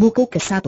Buku ke-1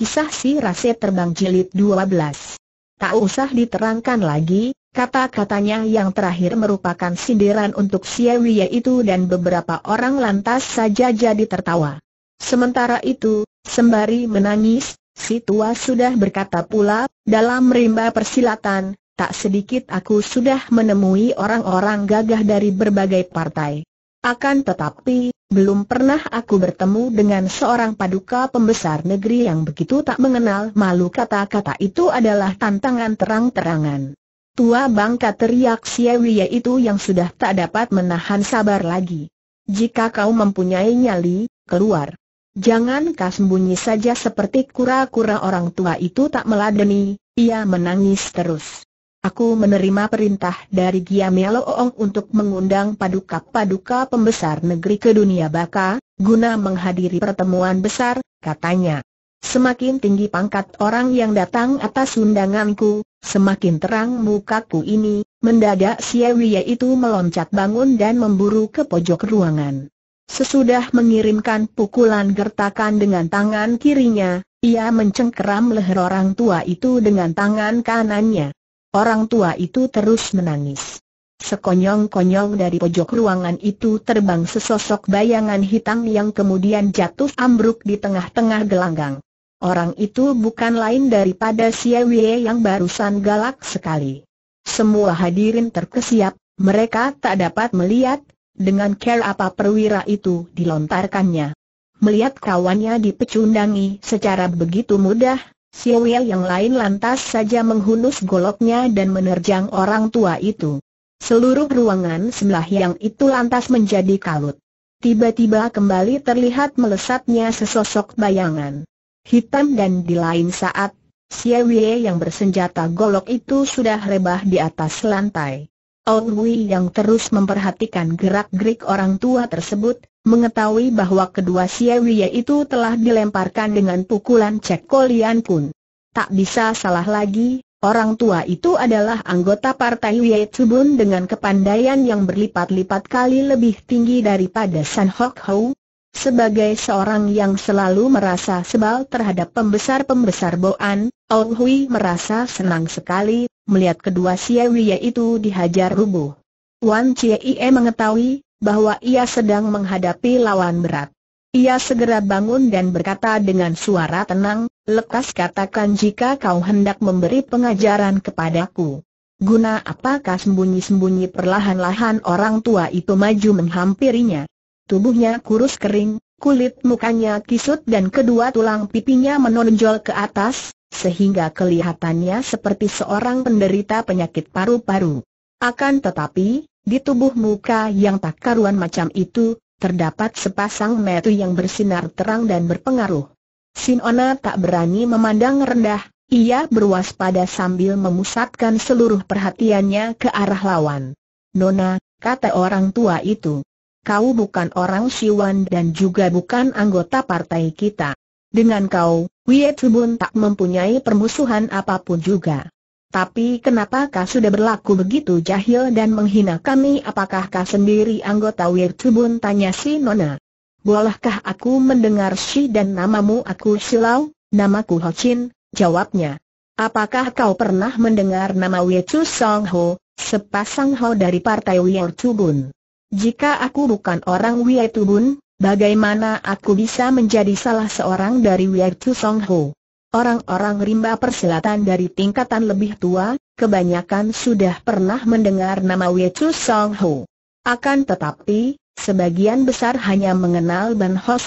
Kisah si Rase Terbang Jilid 12 Tak usah diterangkan lagi, kata-katanya yang terakhir merupakan sindiran untuk Ewiye itu dan beberapa orang lantas saja jadi tertawa. Sementara itu, sembari menangis, si tua sudah berkata pula, dalam rimba persilatan, tak sedikit aku sudah menemui orang-orang gagah dari berbagai partai. Akan tetapi, belum pernah aku bertemu dengan seorang paduka pembesar negeri yang begitu tak mengenal malu kata-kata itu adalah tantangan terang-terangan. Tua bangka teriak Siewie itu yang sudah tak dapat menahan sabar lagi. Jika kau mempunyai nyali, keluar. Jangan kau sembunyi saja seperti kura-kura orang tua itu tak meladeni, ia menangis terus. Aku menerima perintah dari Giamelo Oong untuk mengundang paduka-paduka pembesar negeri ke dunia baka, guna menghadiri pertemuan besar, katanya. Semakin tinggi pangkat orang yang datang atas undanganku, semakin terang mukaku ini, mendadak Siewie itu meloncat bangun dan memburu ke pojok ruangan. Sesudah mengirimkan pukulan gertakan dengan tangan kirinya, ia mencengkeram leher orang tua itu dengan tangan kanannya. Orang tua itu terus menangis. Sekonyong-konyong dari pojok ruangan itu terbang sesosok bayangan hitam yang kemudian jatuh ambruk di tengah-tengah gelanggang. Orang itu bukan lain daripada Siawie yang barusan galak sekali. Semua hadirin terkesiap, mereka tak dapat melihat, dengan care apa perwira itu dilontarkannya. Melihat kawannya dipecundangi secara begitu mudah, Siwia yang lain lantas saja menghunus goloknya dan menerjang orang tua itu. Seluruh ruangan sebelah yang itu lantas menjadi kalut. Tiba-tiba kembali terlihat melesatnya sesosok bayangan. Hitam dan di lain saat, Siwia yang bersenjata golok itu sudah rebah di atas lantai. Owi yang terus memperhatikan gerak-gerik orang tua tersebut, mengetahui bahwa kedua Siewie itu telah dilemparkan dengan pukulan Cek Kolian Kun. Tak bisa salah lagi, orang tua itu adalah anggota partai Wei Tsubun dengan kepandaian yang berlipat-lipat kali lebih tinggi daripada San Hok Hou. Sebagai seorang yang selalu merasa sebal terhadap pembesar-pembesar Boan, Ou Hui merasa senang sekali melihat kedua Siewie itu dihajar rubuh. Wan Chie mengetahui bahwa ia sedang menghadapi lawan berat. Ia segera bangun dan berkata dengan suara tenang, lekas katakan jika kau hendak memberi pengajaran kepadaku. Guna apakah sembunyi-sembunyi perlahan-lahan orang tua itu maju menghampirinya. Tubuhnya kurus kering, kulit mukanya kisut dan kedua tulang pipinya menonjol ke atas, sehingga kelihatannya seperti seorang penderita penyakit paru-paru. Akan tetapi, di tubuh muka yang tak karuan macam itu, terdapat sepasang metu yang bersinar terang dan berpengaruh. Sinona tak berani memandang rendah, ia berwaspada sambil memusatkan seluruh perhatiannya ke arah lawan. Nona, kata orang tua itu. Kau bukan orang Siwan dan juga bukan anggota partai kita. Dengan kau, Wei tak mempunyai permusuhan apapun juga. Tapi kenapa kau sudah berlaku begitu jahil dan menghina kami apakah kau sendiri anggota Wirtubun tanya si Nona. Bolehkah aku mendengar si dan namamu aku Silau, namaku Ho Chin, jawabnya. Apakah kau pernah mendengar nama Wirtu Song Ho, sepasang Ho dari partai Wirtubun? Jika aku bukan orang Wirtubun, bagaimana aku bisa menjadi salah seorang dari Wirtu Song Ho? Orang-orang rimba persilatan dari tingkatan lebih tua, kebanyakan sudah pernah mendengar nama Wecu Song Ho. Akan tetapi, sebagian besar hanya mengenal Ban Ho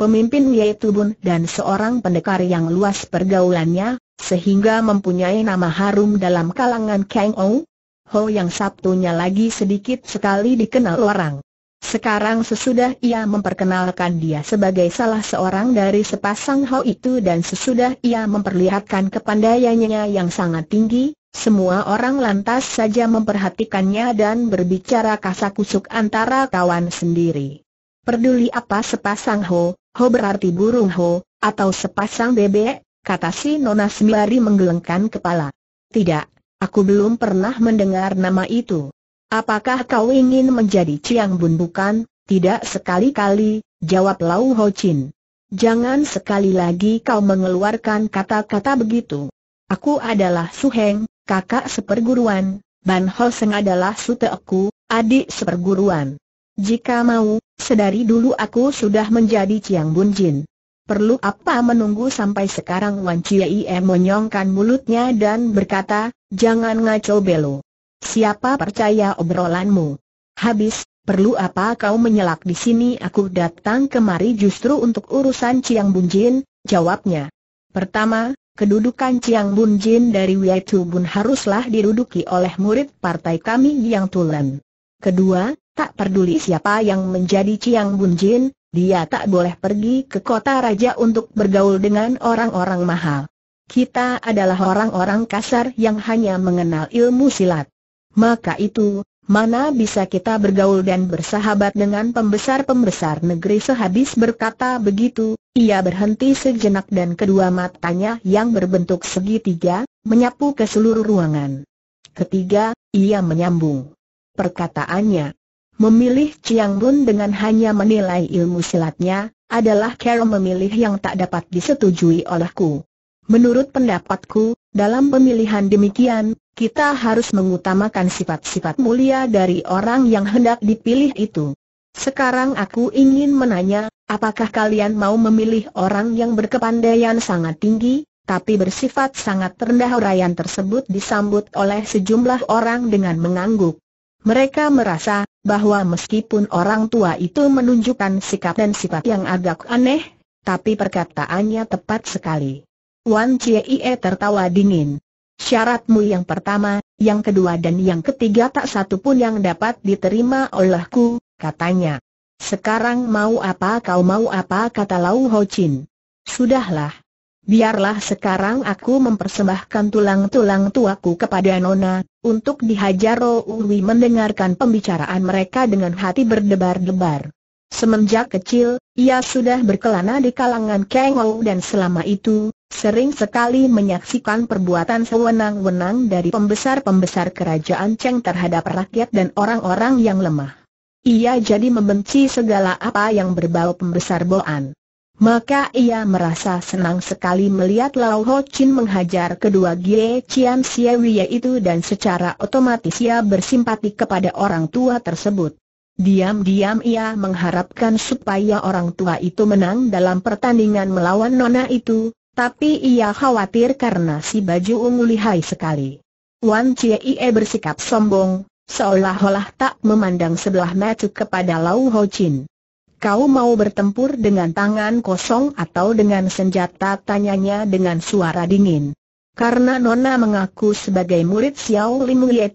pemimpin Ye Bun dan seorang pendekar yang luas pergaulannya, sehingga mempunyai nama harum dalam kalangan Kang Ou. Ho yang Sabtunya lagi sedikit sekali dikenal orang. Sekarang sesudah ia memperkenalkan dia sebagai salah seorang dari sepasang hao itu dan sesudah ia memperlihatkan kepandaiannya yang sangat tinggi, semua orang lantas saja memperhatikannya dan berbicara kasakusuk antara kawan sendiri. Peduli apa sepasang ho, ho berarti burung ho, atau sepasang bebek, kata si Nona Sembari menggelengkan kepala. Tidak, aku belum pernah mendengar nama itu. Apakah kau ingin menjadi Ciang Bun bukan? Tidak sekali-kali, jawab Lau Ho Chin. Jangan sekali lagi kau mengeluarkan kata-kata begitu. Aku adalah Su Heng, kakak seperguruan, Ban Ho Seng adalah suteku, adik seperguruan. Jika mau, sedari dulu aku sudah menjadi Ciang Bun Jin. Perlu apa menunggu sampai sekarang Wan Ie menyongkan mulutnya dan berkata, jangan ngaco belo. Siapa percaya obrolanmu? Habis, perlu apa kau menyelak di sini? Aku datang kemari justru untuk urusan Ciang Bunjin, jawabnya. Pertama, kedudukan Ciang Bunjin dari Wei Bun haruslah diruduki oleh murid partai kami yang tulen. Kedua, tak peduli siapa yang menjadi Ciang Bunjin, dia tak boleh pergi ke kota raja untuk bergaul dengan orang-orang mahal. Kita adalah orang-orang kasar yang hanya mengenal ilmu silat maka itu, mana bisa kita bergaul dan bersahabat dengan pembesar-pembesar negeri sehabis berkata begitu, ia berhenti sejenak dan kedua matanya yang berbentuk segitiga, menyapu ke seluruh ruangan. Ketiga, ia menyambung. Perkataannya, memilih Chiang Bun dengan hanya menilai ilmu silatnya, adalah cara memilih yang tak dapat disetujui olehku. Menurut pendapatku, dalam pemilihan demikian, kita harus mengutamakan sifat-sifat mulia dari orang yang hendak dipilih itu. Sekarang aku ingin menanya, apakah kalian mau memilih orang yang berkepandaian sangat tinggi, tapi bersifat sangat rendah rayan tersebut disambut oleh sejumlah orang dengan mengangguk. Mereka merasa bahwa meskipun orang tua itu menunjukkan sikap dan sifat yang agak aneh, tapi perkataannya tepat sekali. Wan Chie tertawa dingin. Syaratmu yang pertama, yang kedua dan yang ketiga tak satu pun yang dapat diterima olehku, katanya. Sekarang mau apa kau mau apa kata Lau Ho Chin. Sudahlah. Biarlah sekarang aku mempersembahkan tulang-tulang tuaku kepada Nona, untuk dihajar Uwi mendengarkan pembicaraan mereka dengan hati berdebar-debar. Semenjak kecil, ia sudah berkelana di kalangan Kengou dan selama itu, sering sekali menyaksikan perbuatan sewenang-wenang dari pembesar-pembesar kerajaan Cheng terhadap rakyat dan orang-orang yang lemah. Ia jadi membenci segala apa yang berbau pembesar Boan. Maka ia merasa senang sekali melihat Lao Ho Chin menghajar kedua Gie Chian Wia itu dan secara otomatis ia bersimpati kepada orang tua tersebut. Diam-diam ia mengharapkan supaya orang tua itu menang dalam pertandingan melawan nona itu, tapi ia khawatir karena si baju ungu lihai sekali. Wan Chie bersikap sombong, seolah-olah tak memandang sebelah mata kepada Lau Ho Chin. Kau mau bertempur dengan tangan kosong atau dengan senjata tanyanya dengan suara dingin. Karena Nona mengaku sebagai murid Xiao Lim Ye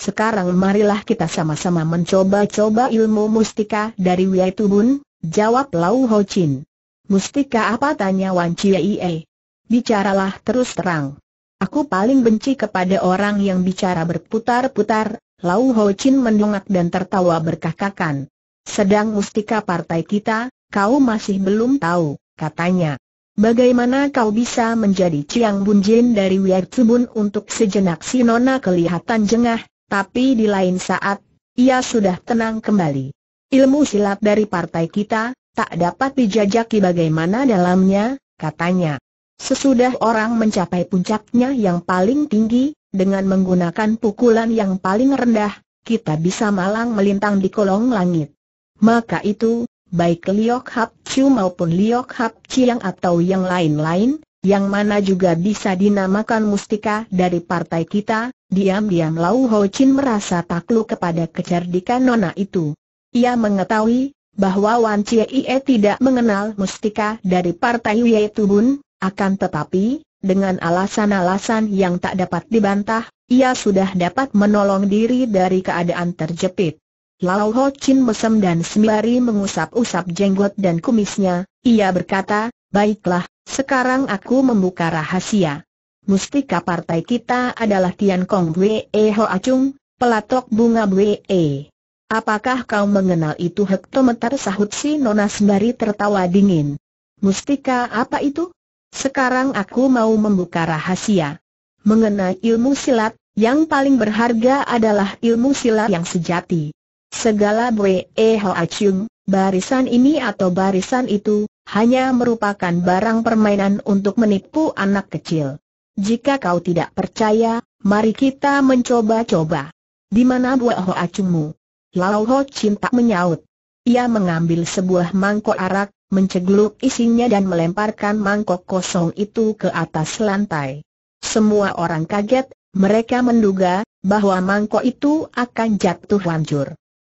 sekarang marilah kita sama-sama mencoba-coba ilmu mustika dari Wei Tubun, jawab Lau Ho Chin. Mustika apa tanya Wan Chie? Bicaralah terus terang. Aku paling benci kepada orang yang bicara berputar-putar, Lau Ho Chin mendongak dan tertawa berkakakan. Sedang mustika partai kita, kau masih belum tahu, katanya. Bagaimana kau bisa menjadi Chiang Bun Jin dari Wier Tsubun untuk sejenak si Nona kelihatan jengah, tapi di lain saat, ia sudah tenang kembali. Ilmu silat dari partai kita, tak dapat dijajaki bagaimana dalamnya, katanya. Sesudah orang mencapai puncaknya yang paling tinggi, dengan menggunakan pukulan yang paling rendah, kita bisa malang melintang di kolong langit. Maka itu, baik Liok Hap Chu maupun Liok Hap Chiang atau yang lain-lain, yang mana juga bisa dinamakan mustika dari partai kita, diam-diam Lau Ho Chin merasa takluk kepada kecerdikan nona itu. Ia mengetahui bahwa Wan Chie tidak mengenal mustika dari partai Yue Tubun, akan tetapi, dengan alasan-alasan yang tak dapat dibantah, ia sudah dapat menolong diri dari keadaan terjepit. Lao Ho Chin mesem dan sembari mengusap-usap jenggot dan kumisnya, ia berkata, baiklah, sekarang aku membuka rahasia. Mustika partai kita adalah Tian Kong Bwe Ho Acung, pelatok bunga Wei. Apakah kau mengenal itu hektometer sahut si Nona sembari tertawa dingin? Mustika apa itu? Sekarang aku mau membuka rahasia. Mengenai ilmu silat, yang paling berharga adalah ilmu silat yang sejati. Segala Bwe hoacung, acung, barisan ini atau barisan itu, hanya merupakan barang permainan untuk menipu anak kecil. Jika kau tidak percaya, mari kita mencoba-coba. Di mana buah hoacungmu? acungmu? Lao Ho Chin tak menyaut. Ia mengambil sebuah mangkok arak, mencegluk isinya dan melemparkan mangkok kosong itu ke atas lantai. Semua orang kaget, mereka menduga bahwa mangkok itu akan jatuh hancur.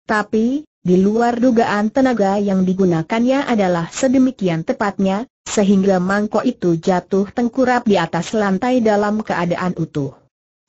Tapi, di luar dugaan tenaga yang digunakannya adalah sedemikian tepatnya, sehingga mangkok itu jatuh tengkurap di atas lantai dalam keadaan utuh.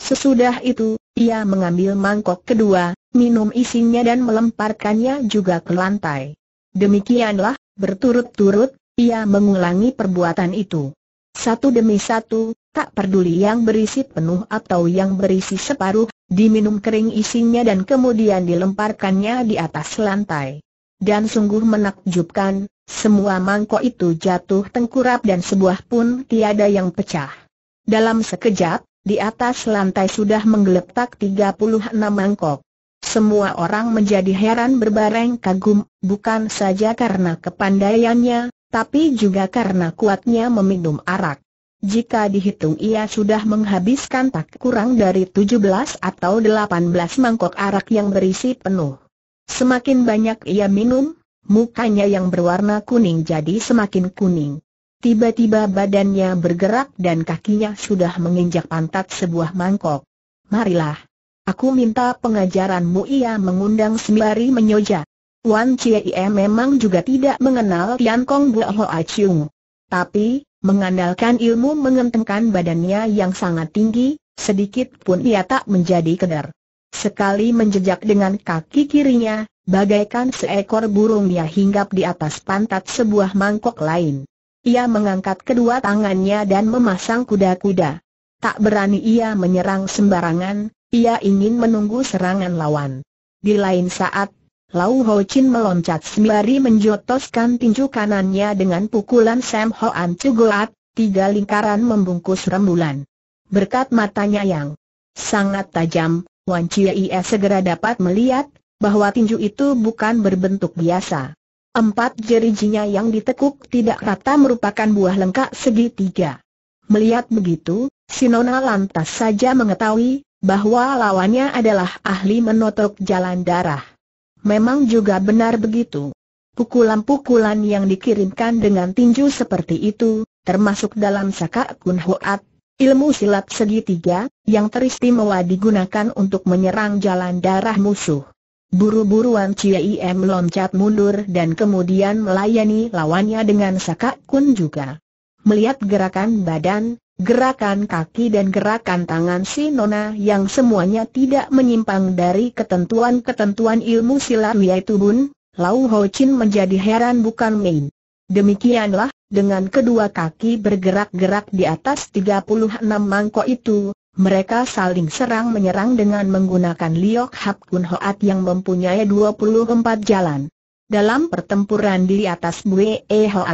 Sesudah itu, ia mengambil mangkok kedua, minum isinya dan melemparkannya juga ke lantai. Demikianlah, berturut-turut, ia mengulangi perbuatan itu. Satu demi satu, tak peduli yang berisi penuh atau yang berisi separuh, diminum kering isinya dan kemudian dilemparkannya di atas lantai. Dan sungguh menakjubkan, semua mangkok itu jatuh tengkurap dan sebuah pun tiada yang pecah. Dalam sekejap, di atas lantai sudah menggeletak 36 mangkok. Semua orang menjadi heran berbareng kagum, bukan saja karena kepandaiannya, tapi juga karena kuatnya meminum arak. Jika dihitung ia sudah menghabiskan tak kurang dari 17 atau 18 mangkok arak yang berisi penuh. Semakin banyak ia minum, mukanya yang berwarna kuning jadi semakin kuning. Tiba-tiba badannya bergerak dan kakinya sudah menginjak pantat sebuah mangkok. Marilah, Aku minta pengajaranmu ia mengundang sembari menyoja. Wan Chie memang juga tidak mengenal Tian Kong Ho Hoa Chung. Tapi, mengandalkan ilmu mengentengkan badannya yang sangat tinggi, sedikit pun ia tak menjadi keder. Sekali menjejak dengan kaki kirinya, bagaikan seekor burung ia hinggap di atas pantat sebuah mangkok lain. Ia mengangkat kedua tangannya dan memasang kuda-kuda. Tak berani ia menyerang sembarangan, ia ingin menunggu serangan lawan. Di lain saat, Lau Ho Chin meloncat sembari menjotoskan tinju kanannya dengan pukulan Sam Hoan Chugoat, tiga lingkaran membungkus rembulan. Berkat matanya yang sangat tajam, Wan Chia Ie segera dapat melihat bahwa tinju itu bukan berbentuk biasa. Empat jerijinya yang ditekuk tidak rata merupakan buah lengkap segitiga. Melihat begitu, Sinona lantas saja mengetahui bahwa lawannya adalah ahli menotok jalan darah. Memang juga benar begitu. Pukulan-pukulan yang dikirimkan dengan tinju seperti itu, termasuk dalam Saka Kun Hoat, ilmu silat segitiga, yang teristimewa digunakan untuk menyerang jalan darah musuh. Buru-buruan Ciem loncat mundur dan kemudian melayani lawannya dengan Saka Kun juga. Melihat gerakan badan, Gerakan kaki dan gerakan tangan si Nona yang semuanya tidak menyimpang dari ketentuan-ketentuan ilmu silat yaitu Bun, Lau Ho Chin menjadi heran bukan main. Demikianlah, dengan kedua kaki bergerak-gerak di atas 36 mangkok itu, mereka saling serang menyerang dengan menggunakan Liok Hap Kun Hoat yang mempunyai 24 jalan. Dalam pertempuran di atas Bue E Hoa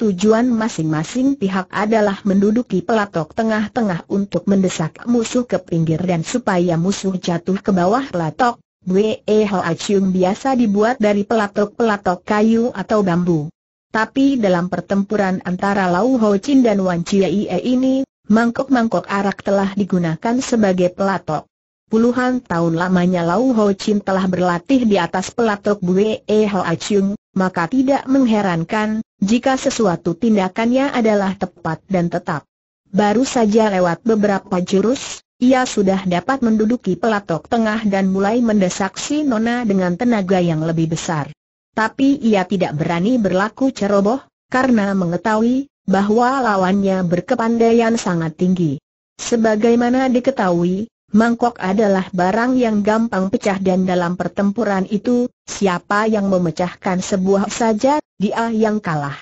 Tujuan masing-masing pihak adalah menduduki pelatok tengah-tengah untuk mendesak musuh ke pinggir dan supaya musuh jatuh ke bawah pelatok. Wee Hoa Chung biasa dibuat dari pelatok-pelatok kayu atau bambu. Tapi dalam pertempuran antara Lau Ho Chin dan Wan Ie ini, mangkok-mangkok arak telah digunakan sebagai pelatok. Puluhan tahun lamanya Lau Ho Chin telah berlatih di atas pelatok Bue E Hoa Chung, maka tidak mengherankan jika sesuatu tindakannya adalah tepat dan tetap. Baru saja lewat beberapa jurus, ia sudah dapat menduduki pelatok tengah dan mulai mendesak si Nona dengan tenaga yang lebih besar. Tapi ia tidak berani berlaku ceroboh, karena mengetahui bahwa lawannya berkepandaian sangat tinggi. Sebagaimana diketahui, Mangkok adalah barang yang gampang pecah dan dalam pertempuran itu, siapa yang memecahkan sebuah saja, dia yang kalah.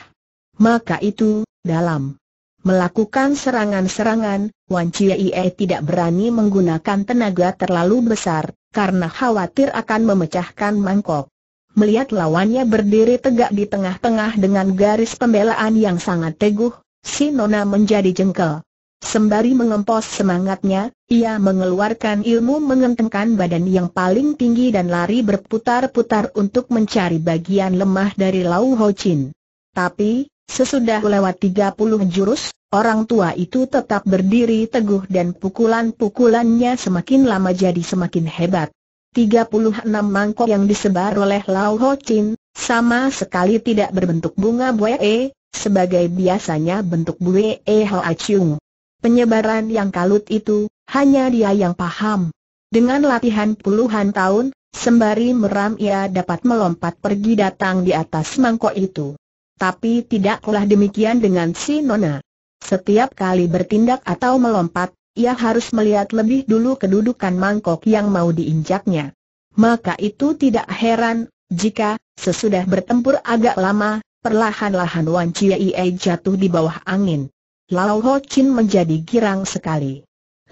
Maka itu, dalam melakukan serangan-serangan, Wan Chie tidak berani menggunakan tenaga terlalu besar, karena khawatir akan memecahkan mangkok. Melihat lawannya berdiri tegak di tengah-tengah dengan garis pembelaan yang sangat teguh, si Nona menjadi jengkel. Sembari mengempos semangatnya, ia mengeluarkan ilmu mengentengkan badan yang paling tinggi dan lari berputar-putar untuk mencari bagian lemah dari Lau Ho Chin. Tapi, sesudah lewat 30 jurus, orang tua itu tetap berdiri teguh dan pukulan-pukulannya semakin lama jadi semakin hebat. 36 mangkok yang disebar oleh Lau Ho Chin, sama sekali tidak berbentuk bunga e, sebagai biasanya bentuk e Hoa Chung. Penyebaran yang kalut itu, hanya dia yang paham. Dengan latihan puluhan tahun, sembari meram ia dapat melompat pergi datang di atas mangkok itu. Tapi tidaklah demikian dengan si Nona. Setiap kali bertindak atau melompat, ia harus melihat lebih dulu kedudukan mangkok yang mau diinjaknya. Maka itu tidak heran, jika, sesudah bertempur agak lama, perlahan-lahan Wan Chiai jatuh di bawah angin. Lao Ho Chin menjadi girang sekali.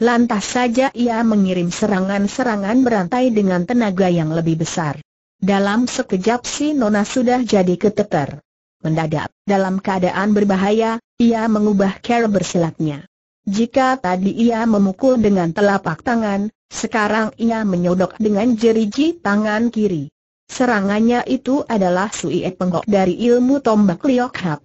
Lantas saja ia mengirim serangan-serangan berantai dengan tenaga yang lebih besar. Dalam sekejap si Nona sudah jadi keteter. Mendadak, dalam keadaan berbahaya, ia mengubah cara bersilatnya. Jika tadi ia memukul dengan telapak tangan, sekarang ia menyodok dengan jeriji tangan kiri. Serangannya itu adalah Sui Penggok dari ilmu tombak Liok Hap.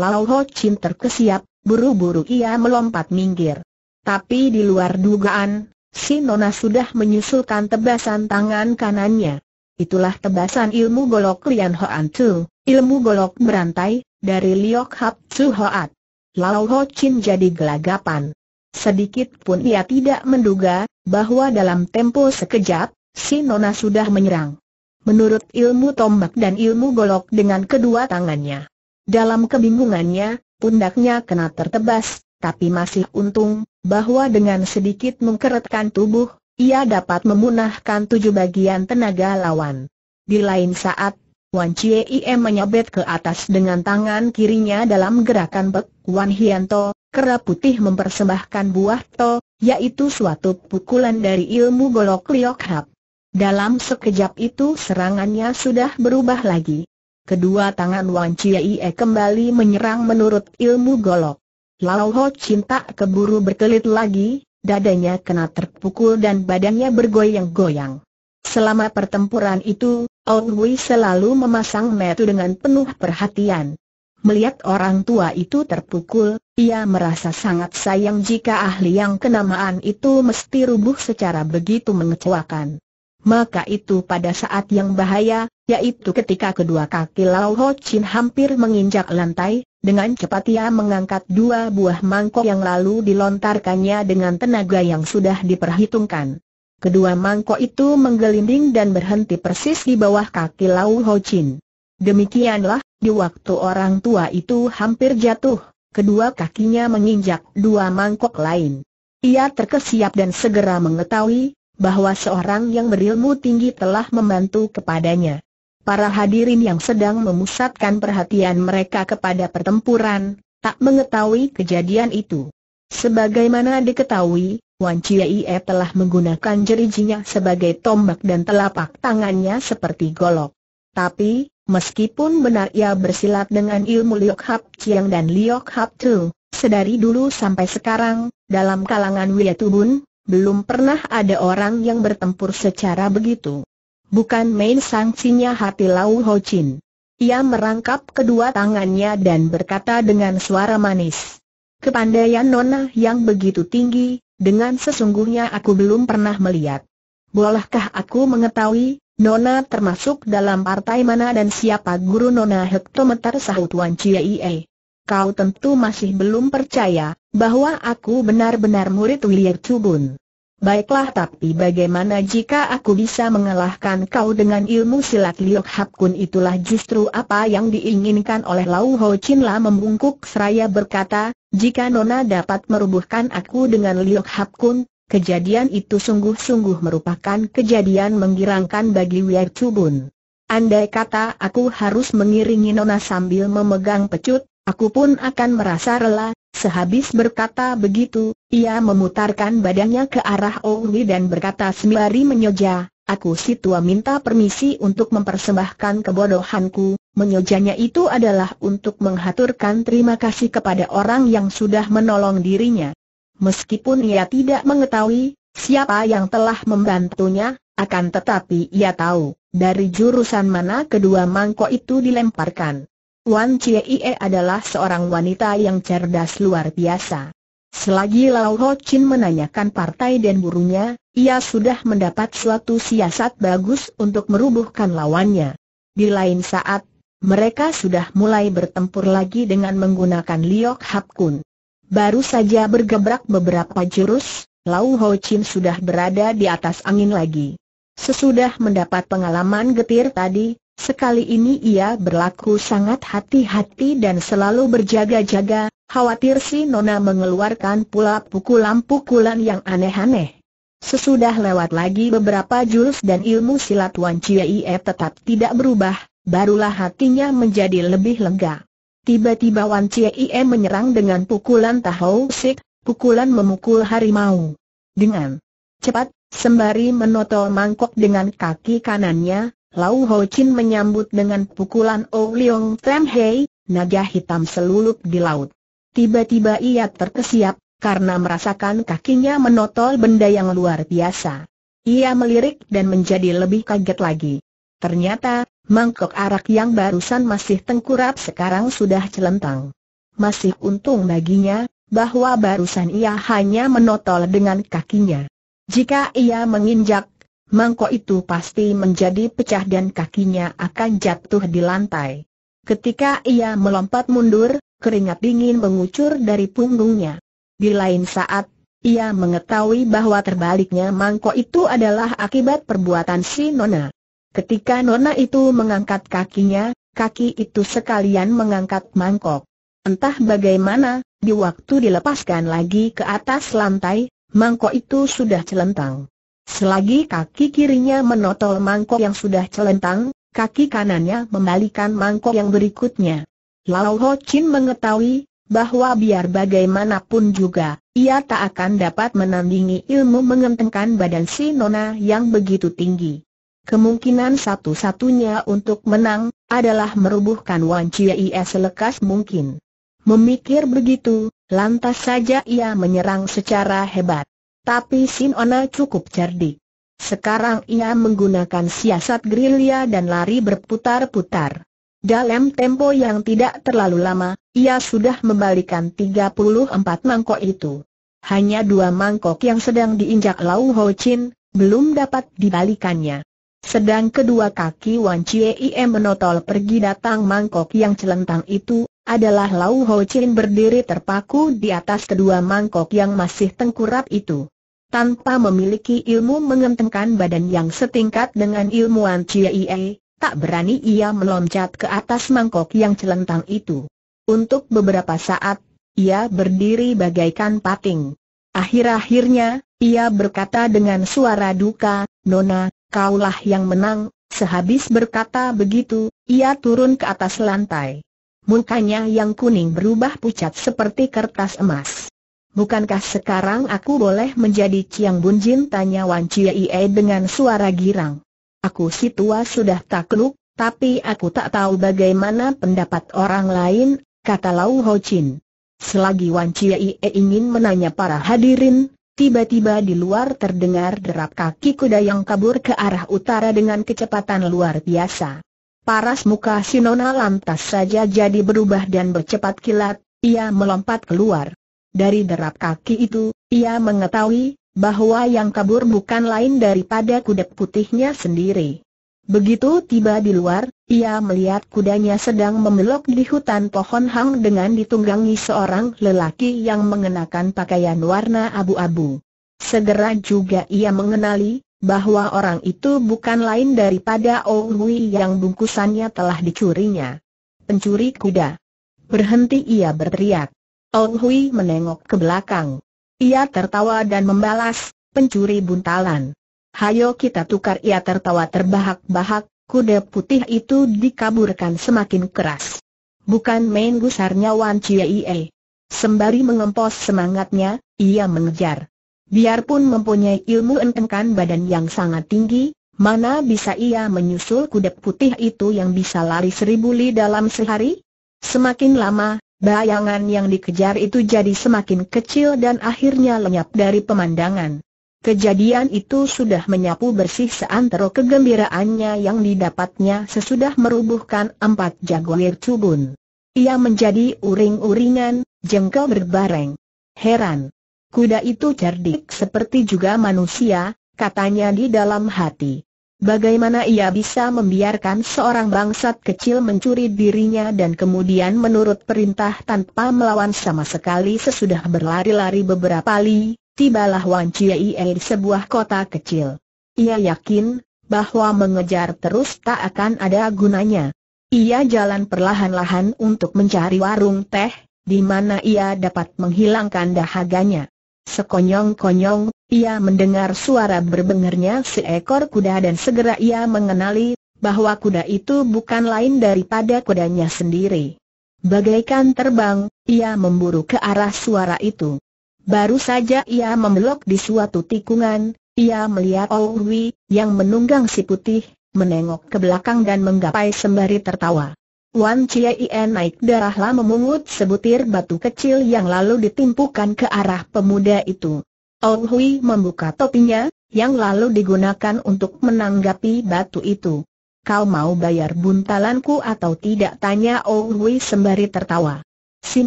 Lao Ho Chin terkesiap, Buru-buru ia melompat minggir. Tapi di luar dugaan, si Nona sudah menyusulkan tebasan tangan kanannya. Itulah tebasan ilmu golok Lian Hoan Tu, ilmu golok berantai, dari Liok Hap Tsu Hoat. Lao Ho Chin jadi gelagapan. Sedikit pun ia tidak menduga, bahwa dalam tempo sekejap, si Nona sudah menyerang. Menurut ilmu tombak dan ilmu golok dengan kedua tangannya. Dalam kebingungannya, pundaknya kena tertebas, tapi masih untung, bahwa dengan sedikit mengkeretkan tubuh, ia dapat memunahkan tujuh bagian tenaga lawan. Di lain saat, Wan Chie Im menyabet ke atas dengan tangan kirinya dalam gerakan Bek Wan Hianto, kera putih mempersembahkan buah to, yaitu suatu pukulan dari ilmu golok liok hap. Dalam sekejap itu serangannya sudah berubah lagi. Kedua tangan Wan Chiei e kembali menyerang menurut ilmu golok. Lao Ho cinta keburu berkelit lagi, dadanya kena terpukul dan badannya bergoyang-goyang. Selama pertempuran itu, Ong Wei selalu memasang metu dengan penuh perhatian. Melihat orang tua itu terpukul, ia merasa sangat sayang jika ahli yang kenamaan itu mesti rubuh secara begitu mengecewakan. Maka itu pada saat yang bahaya, yaitu ketika kedua kaki Lau Ho Chin hampir menginjak lantai, dengan cepat ia mengangkat dua buah mangkok yang lalu dilontarkannya dengan tenaga yang sudah diperhitungkan. Kedua mangkok itu menggelinding dan berhenti persis di bawah kaki Lau Ho Chin. Demikianlah, di waktu orang tua itu hampir jatuh, kedua kakinya menginjak dua mangkok lain. Ia terkesiap dan segera mengetahui bahwa seorang yang berilmu tinggi telah membantu kepadanya. Para hadirin yang sedang memusatkan perhatian mereka kepada pertempuran, tak mengetahui kejadian itu. Sebagaimana diketahui, Wan Chiei e telah menggunakan jerijinya sebagai tombak dan telapak tangannya seperti golok. Tapi, meskipun benar ia bersilat dengan ilmu Liok Hap Chiang dan Liok Hap Tu, sedari dulu sampai sekarang, dalam kalangan Wiatubun, belum pernah ada orang yang bertempur secara begitu. Bukan main sangsinya hati Lau Ho Chin. Ia merangkap kedua tangannya dan berkata dengan suara manis. Kepandaian Nona yang begitu tinggi, dengan sesungguhnya aku belum pernah melihat. Bolehkah aku mengetahui, Nona termasuk dalam partai mana dan siapa guru Nona hektometer sahut Wan Ie? Kau tentu masih belum percaya, bahwa aku benar-benar murid William Chubun. Baiklah tapi bagaimana jika aku bisa mengalahkan kau dengan ilmu silat Liok Hap Kun itulah justru apa yang diinginkan oleh Lau Ho Chin La membungkuk seraya berkata, jika Nona dapat merubuhkan aku dengan Liok Hap Kun, kejadian itu sungguh-sungguh merupakan kejadian menggirangkan bagi Wei Chubun. Andai kata aku harus mengiringi Nona sambil memegang pecut, Aku pun akan merasa rela, sehabis berkata begitu, ia memutarkan badannya ke arah Owi dan berkata sembari menyoja, aku si tua minta permisi untuk mempersembahkan kebodohanku, menyojanya itu adalah untuk menghaturkan terima kasih kepada orang yang sudah menolong dirinya. Meskipun ia tidak mengetahui siapa yang telah membantunya, akan tetapi ia tahu dari jurusan mana kedua mangkok itu dilemparkan. Wan Chie adalah seorang wanita yang cerdas luar biasa. Selagi Lau Ho Chin menanyakan partai dan burunya, ia sudah mendapat suatu siasat bagus untuk merubuhkan lawannya. Di lain saat, mereka sudah mulai bertempur lagi dengan menggunakan Liok Hap Kun. Baru saja bergebrak beberapa jurus, Lau Ho Chin sudah berada di atas angin lagi. Sesudah mendapat pengalaman getir tadi, Sekali ini ia berlaku sangat hati-hati dan selalu berjaga-jaga, khawatir si Nona mengeluarkan pula pukulan-pukulan yang aneh-aneh. Sesudah lewat lagi beberapa jurus dan ilmu silat Wan Ie tetap tidak berubah, barulah hatinya menjadi lebih lega. Tiba-tiba Wan Ie menyerang dengan pukulan tahou sik, pukulan memukul harimau. Dengan cepat, sembari menotol mangkok dengan kaki kanannya, Lau Ho Chin menyambut dengan pukulan O oh Leong Tem Hei, naga hitam selulup di laut. Tiba-tiba ia terkesiap, karena merasakan kakinya menotol benda yang luar biasa. Ia melirik dan menjadi lebih kaget lagi. Ternyata, mangkok arak yang barusan masih tengkurap sekarang sudah celentang. Masih untung baginya, bahwa barusan ia hanya menotol dengan kakinya. Jika ia menginjak mangkok itu pasti menjadi pecah dan kakinya akan jatuh di lantai. Ketika ia melompat mundur, keringat dingin mengucur dari punggungnya. Di lain saat, ia mengetahui bahwa terbaliknya mangkok itu adalah akibat perbuatan si Nona. Ketika Nona itu mengangkat kakinya, kaki itu sekalian mengangkat mangkok. Entah bagaimana, di waktu dilepaskan lagi ke atas lantai, mangkok itu sudah celentang. Selagi kaki kirinya menotol mangkok yang sudah celentang, kaki kanannya membalikan mangkok yang berikutnya. Lao Ho Chin mengetahui bahwa biar bagaimanapun juga, ia tak akan dapat menandingi ilmu mengentengkan badan si Nona yang begitu tinggi. Kemungkinan satu-satunya untuk menang adalah merubuhkan Wan es selekas mungkin. Memikir begitu, lantas saja ia menyerang secara hebat. Tapi Sin Ona cukup cerdik. Sekarang ia menggunakan siasat gerilya dan lari berputar-putar. Dalam tempo yang tidak terlalu lama, ia sudah membalikan 34 mangkok itu. Hanya dua mangkok yang sedang diinjak Lau Ho Chin, belum dapat dibalikannya. Sedang kedua kaki Wan Chie Ie menotol pergi datang mangkok yang celentang itu, adalah Lau Ho Chin berdiri terpaku di atas kedua mangkok yang masih tengkurap itu. Tanpa memiliki ilmu mengentengkan badan yang setingkat dengan ilmuwan Ie, tak berani ia meloncat ke atas mangkok yang celentang itu. Untuk beberapa saat, ia berdiri bagaikan pating. Akhir-akhirnya, ia berkata dengan suara duka, Nona, kaulah yang menang, sehabis berkata begitu, ia turun ke atas lantai. Mukanya yang kuning berubah pucat seperti kertas emas. Bukankah sekarang aku boleh menjadi Ciang Bun Jin? Tanya Wan Ie dengan suara girang. Aku si tua sudah takluk, tapi aku tak tahu bagaimana pendapat orang lain, kata Lau Ho Chin. Selagi Wan Ie ingin menanya para hadirin, tiba-tiba di luar terdengar derap kaki kuda yang kabur ke arah utara dengan kecepatan luar biasa. Paras muka Sinona lantas saja jadi berubah dan bercepat kilat, ia melompat keluar. Dari derap kaki itu, ia mengetahui bahwa yang kabur bukan lain daripada kuda putihnya sendiri. Begitu tiba di luar, ia melihat kudanya sedang membelok di hutan pohon hang dengan ditunggangi seorang lelaki yang mengenakan pakaian warna abu-abu. Segera juga ia mengenali bahwa orang itu bukan lain daripada Ohui yang bungkusannya telah dicurinya. Pencuri kuda. Berhenti ia berteriak. Ohui menengok ke belakang. Ia tertawa dan membalas, pencuri buntalan. Hayo kita tukar ia tertawa terbahak-bahak, kuda putih itu dikaburkan semakin keras. Bukan main gusarnya Wan Chie. Sembari mengempos semangatnya, ia mengejar. Biarpun mempunyai ilmu entengkan badan yang sangat tinggi, mana bisa ia menyusul kuda putih itu yang bisa lari seribu li dalam sehari? Semakin lama, bayangan yang dikejar itu jadi semakin kecil dan akhirnya lenyap dari pemandangan. Kejadian itu sudah menyapu bersih seantero kegembiraannya yang didapatnya sesudah merubuhkan empat jaguar cubun. Ia menjadi uring-uringan, jengkel berbareng. Heran. Kuda itu cerdik seperti juga manusia, katanya di dalam hati. Bagaimana ia bisa membiarkan seorang bangsat kecil mencuri dirinya dan kemudian menurut perintah tanpa melawan sama sekali sesudah berlari-lari beberapa kali, tibalah Wan Chiei di sebuah kota kecil. Ia yakin bahwa mengejar terus tak akan ada gunanya. Ia jalan perlahan-lahan untuk mencari warung teh, di mana ia dapat menghilangkan dahaganya. Sekonyong-konyong, ia mendengar suara berbengernya seekor kuda dan segera ia mengenali bahwa kuda itu bukan lain daripada kudanya sendiri. Bagaikan terbang, ia memburu ke arah suara itu. Baru saja ia membelok di suatu tikungan, ia melihat Owi oh yang menunggang si putih, menengok ke belakang dan menggapai sembari tertawa. Wan Ien naik darahlah memungut sebutir batu kecil yang lalu ditimpukan ke arah pemuda itu. Ong Hui membuka topinya, yang lalu digunakan untuk menanggapi batu itu. Kau mau bayar buntalanku atau tidak tanya Ong Hui sembari tertawa. Sin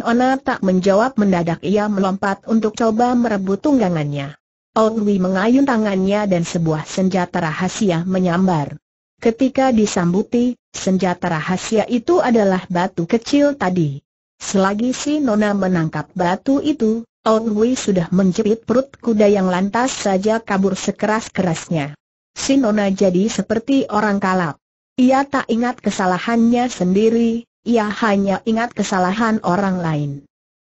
Ona tak menjawab mendadak ia melompat untuk coba merebut tunggangannya. Ong Hui mengayun tangannya dan sebuah senjata rahasia menyambar. Ketika disambuti, senjata rahasia itu adalah batu kecil tadi. Selagi si Nona menangkap batu itu, Ong Wei sudah menjepit perut kuda yang lantas saja kabur sekeras-kerasnya. Si Nona jadi seperti orang kalap. Ia tak ingat kesalahannya sendiri, ia hanya ingat kesalahan orang lain.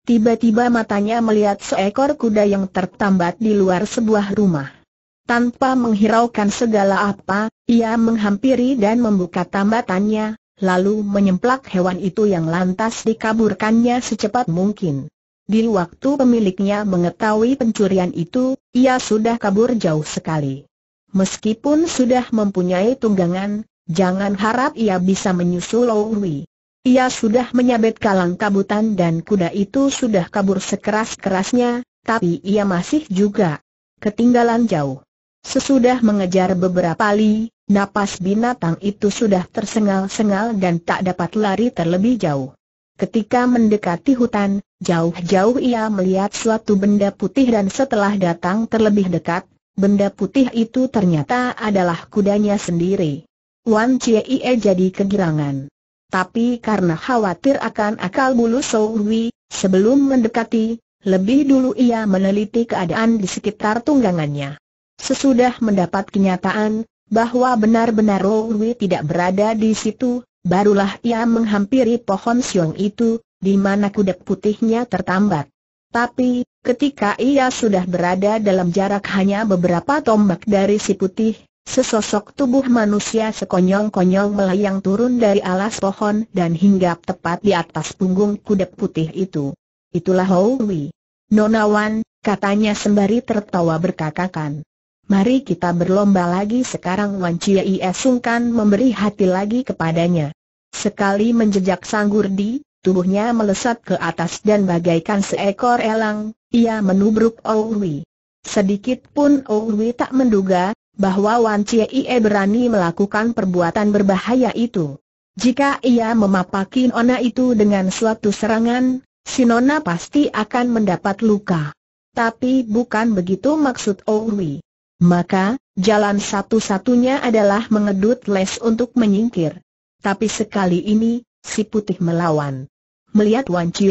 Tiba-tiba matanya melihat seekor kuda yang tertambat di luar sebuah rumah. Tanpa menghiraukan segala apa, ia menghampiri dan membuka tambatannya, lalu menyemplak hewan itu yang lantas dikaburkannya secepat mungkin. Di waktu pemiliknya mengetahui pencurian itu, ia sudah kabur jauh sekali. Meskipun sudah mempunyai tunggangan, jangan harap ia bisa menyusul Louis. Ia sudah menyabet kalang kabutan dan kuda itu sudah kabur sekeras-kerasnya, tapi ia masih juga ketinggalan jauh. Sesudah mengejar beberapa kali, napas binatang itu sudah tersengal-sengal dan tak dapat lari terlebih jauh. Ketika mendekati hutan, jauh-jauh ia melihat suatu benda putih dan setelah datang terlebih dekat, benda putih itu ternyata adalah kudanya sendiri. Wan Chie jadi kegirangan. Tapi karena khawatir akan akal bulu Sowi, sebelum mendekati, lebih dulu ia meneliti keadaan di sekitar tunggangannya. Sesudah mendapat kenyataan bahwa benar-benar Rowi tidak berada di situ, barulah ia menghampiri pohon siung itu, di mana kuda putihnya tertambat. Tapi, ketika ia sudah berada dalam jarak hanya beberapa tombak dari si putih, sesosok tubuh manusia sekonyong-konyong melayang turun dari alas pohon dan hingga tepat di atas punggung kuda putih itu. Itulah Howie. Nonawan, katanya sembari tertawa berkakakan. Mari kita berlomba lagi sekarang Wan Ie sungkan memberi hati lagi kepadanya. Sekali menjejak sanggurdi, tubuhnya melesat ke atas dan bagaikan seekor elang, ia menubruk Owi. Sedikit pun Owi tak menduga, bahwa Wan Ie berani melakukan perbuatan berbahaya itu. Jika ia memapaki Nona itu dengan suatu serangan, si Nona pasti akan mendapat luka. Tapi bukan begitu maksud Owi. Maka, jalan satu-satunya adalah mengedut les untuk menyingkir. Tapi sekali ini, si putih melawan. Melihat Wan Chie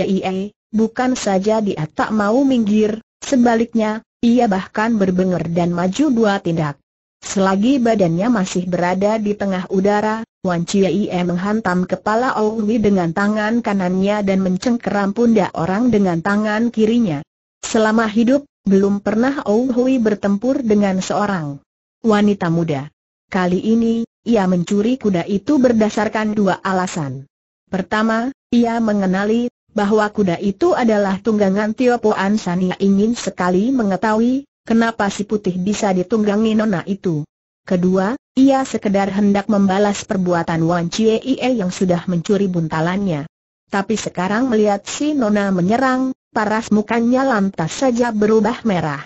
bukan saja dia tak mau minggir, sebaliknya, ia bahkan berbenger dan maju dua tindak. Selagi badannya masih berada di tengah udara, Wan Chie menghantam kepala Owi dengan tangan kanannya dan mencengkeram pundak orang dengan tangan kirinya. Selama hidup, belum pernah Ou Hui bertempur dengan seorang wanita muda. Kali ini, ia mencuri kuda itu berdasarkan dua alasan. Pertama, ia mengenali bahwa kuda itu adalah tunggangan Tio Poan San ia ingin sekali mengetahui kenapa si putih bisa ditunggangi nona itu. Kedua, ia sekedar hendak membalas perbuatan Wan Chie Ie yang sudah mencuri buntalannya tapi sekarang melihat si Nona menyerang, paras mukanya lantas saja berubah merah.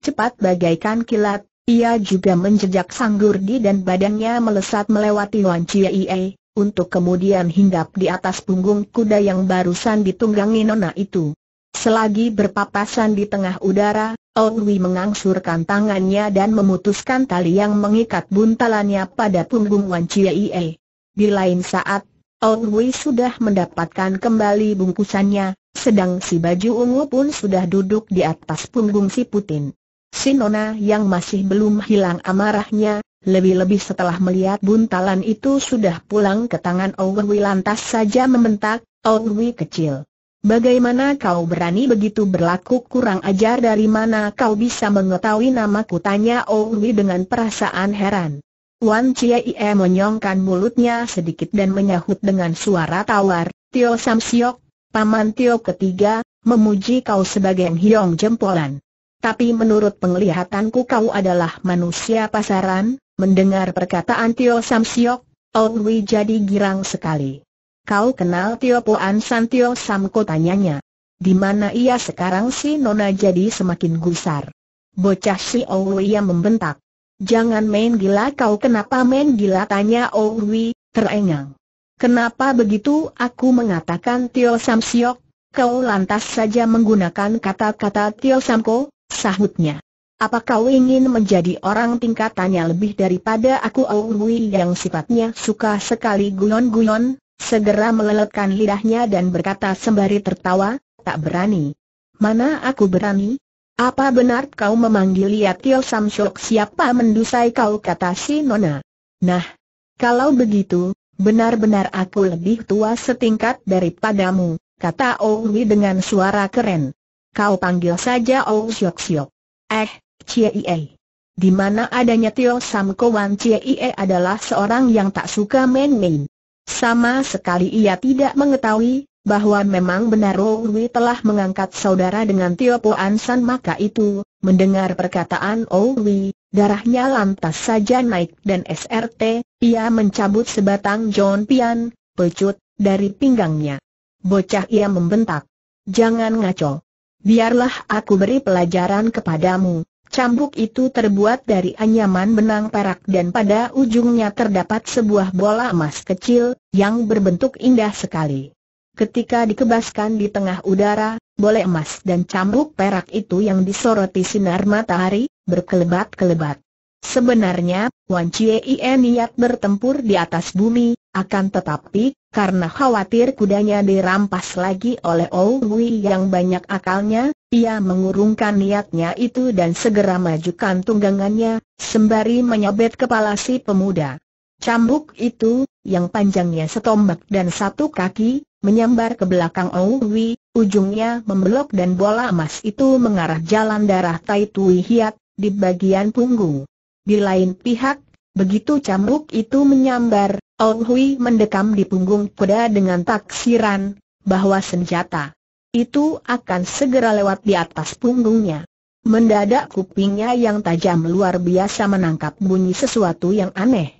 Cepat bagaikan kilat, ia juga menjejak sang gurdi dan badannya melesat melewati Wan Ie, untuk kemudian hinggap di atas punggung kuda yang barusan ditunggangi Nona itu. Selagi berpapasan di tengah udara, Owi mengangsurkan tangannya dan memutuskan tali yang mengikat buntalannya pada punggung Wan Ie. Di lain saat, Ong Hui sudah mendapatkan kembali bungkusannya, sedang si baju ungu pun sudah duduk di atas punggung si Putin. Si Nona yang masih belum hilang amarahnya, lebih-lebih setelah melihat buntalan itu sudah pulang ke tangan Ong Hui lantas saja membentak, Ong Hui kecil. Bagaimana kau berani begitu berlaku kurang ajar dari mana kau bisa mengetahui namaku tanya Ong Hui dengan perasaan heran. Wan Ie menyongkan mulutnya sedikit dan menyahut dengan suara tawar, Tio Sam Siok, Paman Tio ketiga, memuji kau sebagai Hyong Jempolan. Tapi menurut penglihatanku kau adalah manusia pasaran, mendengar perkataan Tio Sam Siok, Olwi jadi girang sekali. Kau kenal Tio Puan San Tio Sam ko tanyanya. Di mana ia sekarang si Nona jadi semakin gusar. Bocah si Olwi yang membentak. Jangan main gila kau kenapa main gila tanya Owi, terengang. Kenapa begitu aku mengatakan Tio Sam Siok, kau lantas saja menggunakan kata-kata Tio Samko, sahutnya. Apa kau ingin menjadi orang tingkatannya lebih daripada aku Owi yang sifatnya suka sekali guyon-guyon? Segera meleletkan lidahnya dan berkata sembari tertawa, tak berani. Mana aku berani? Apa benar kau memanggil Tio Samsok siapa mendusai kau kata si Nona? Nah, kalau begitu, benar-benar aku lebih tua setingkat daripadamu, kata Owi dengan suara keren. Kau panggil saja Ou Siok. Eh, Cie Di mana adanya Tio Sam Kowan Cie adalah seorang yang tak suka main-main. Sama sekali ia tidak mengetahui bahwa memang benar Owi telah mengangkat saudara dengan Tio Po Ansan maka itu, mendengar perkataan Owi, darahnya lantas saja naik dan SRT, ia mencabut sebatang John Pian, pecut, dari pinggangnya. Bocah ia membentak. Jangan ngaco. Biarlah aku beri pelajaran kepadamu. Cambuk itu terbuat dari anyaman benang perak dan pada ujungnya terdapat sebuah bola emas kecil, yang berbentuk indah sekali. Ketika dikebaskan di tengah udara, boleh emas dan cambuk perak itu yang disoroti sinar matahari, berkelebat-kelebat. Sebenarnya, Wan Chie niat bertempur di atas bumi, akan tetapi, karena khawatir kudanya dirampas lagi oleh Ou Wui yang banyak akalnya, ia mengurungkan niatnya itu dan segera majukan tunggangannya, sembari menyabet kepala si pemuda. Cambuk itu, yang panjangnya setombak dan satu kaki, menyambar ke belakang Owi, ujungnya membelok dan bola emas itu mengarah jalan darah Tai Tui Hiat, di bagian punggung. Di lain pihak, begitu cambuk itu menyambar, Hui mendekam di punggung kuda dengan taksiran, bahwa senjata itu akan segera lewat di atas punggungnya. Mendadak kupingnya yang tajam luar biasa menangkap bunyi sesuatu yang aneh.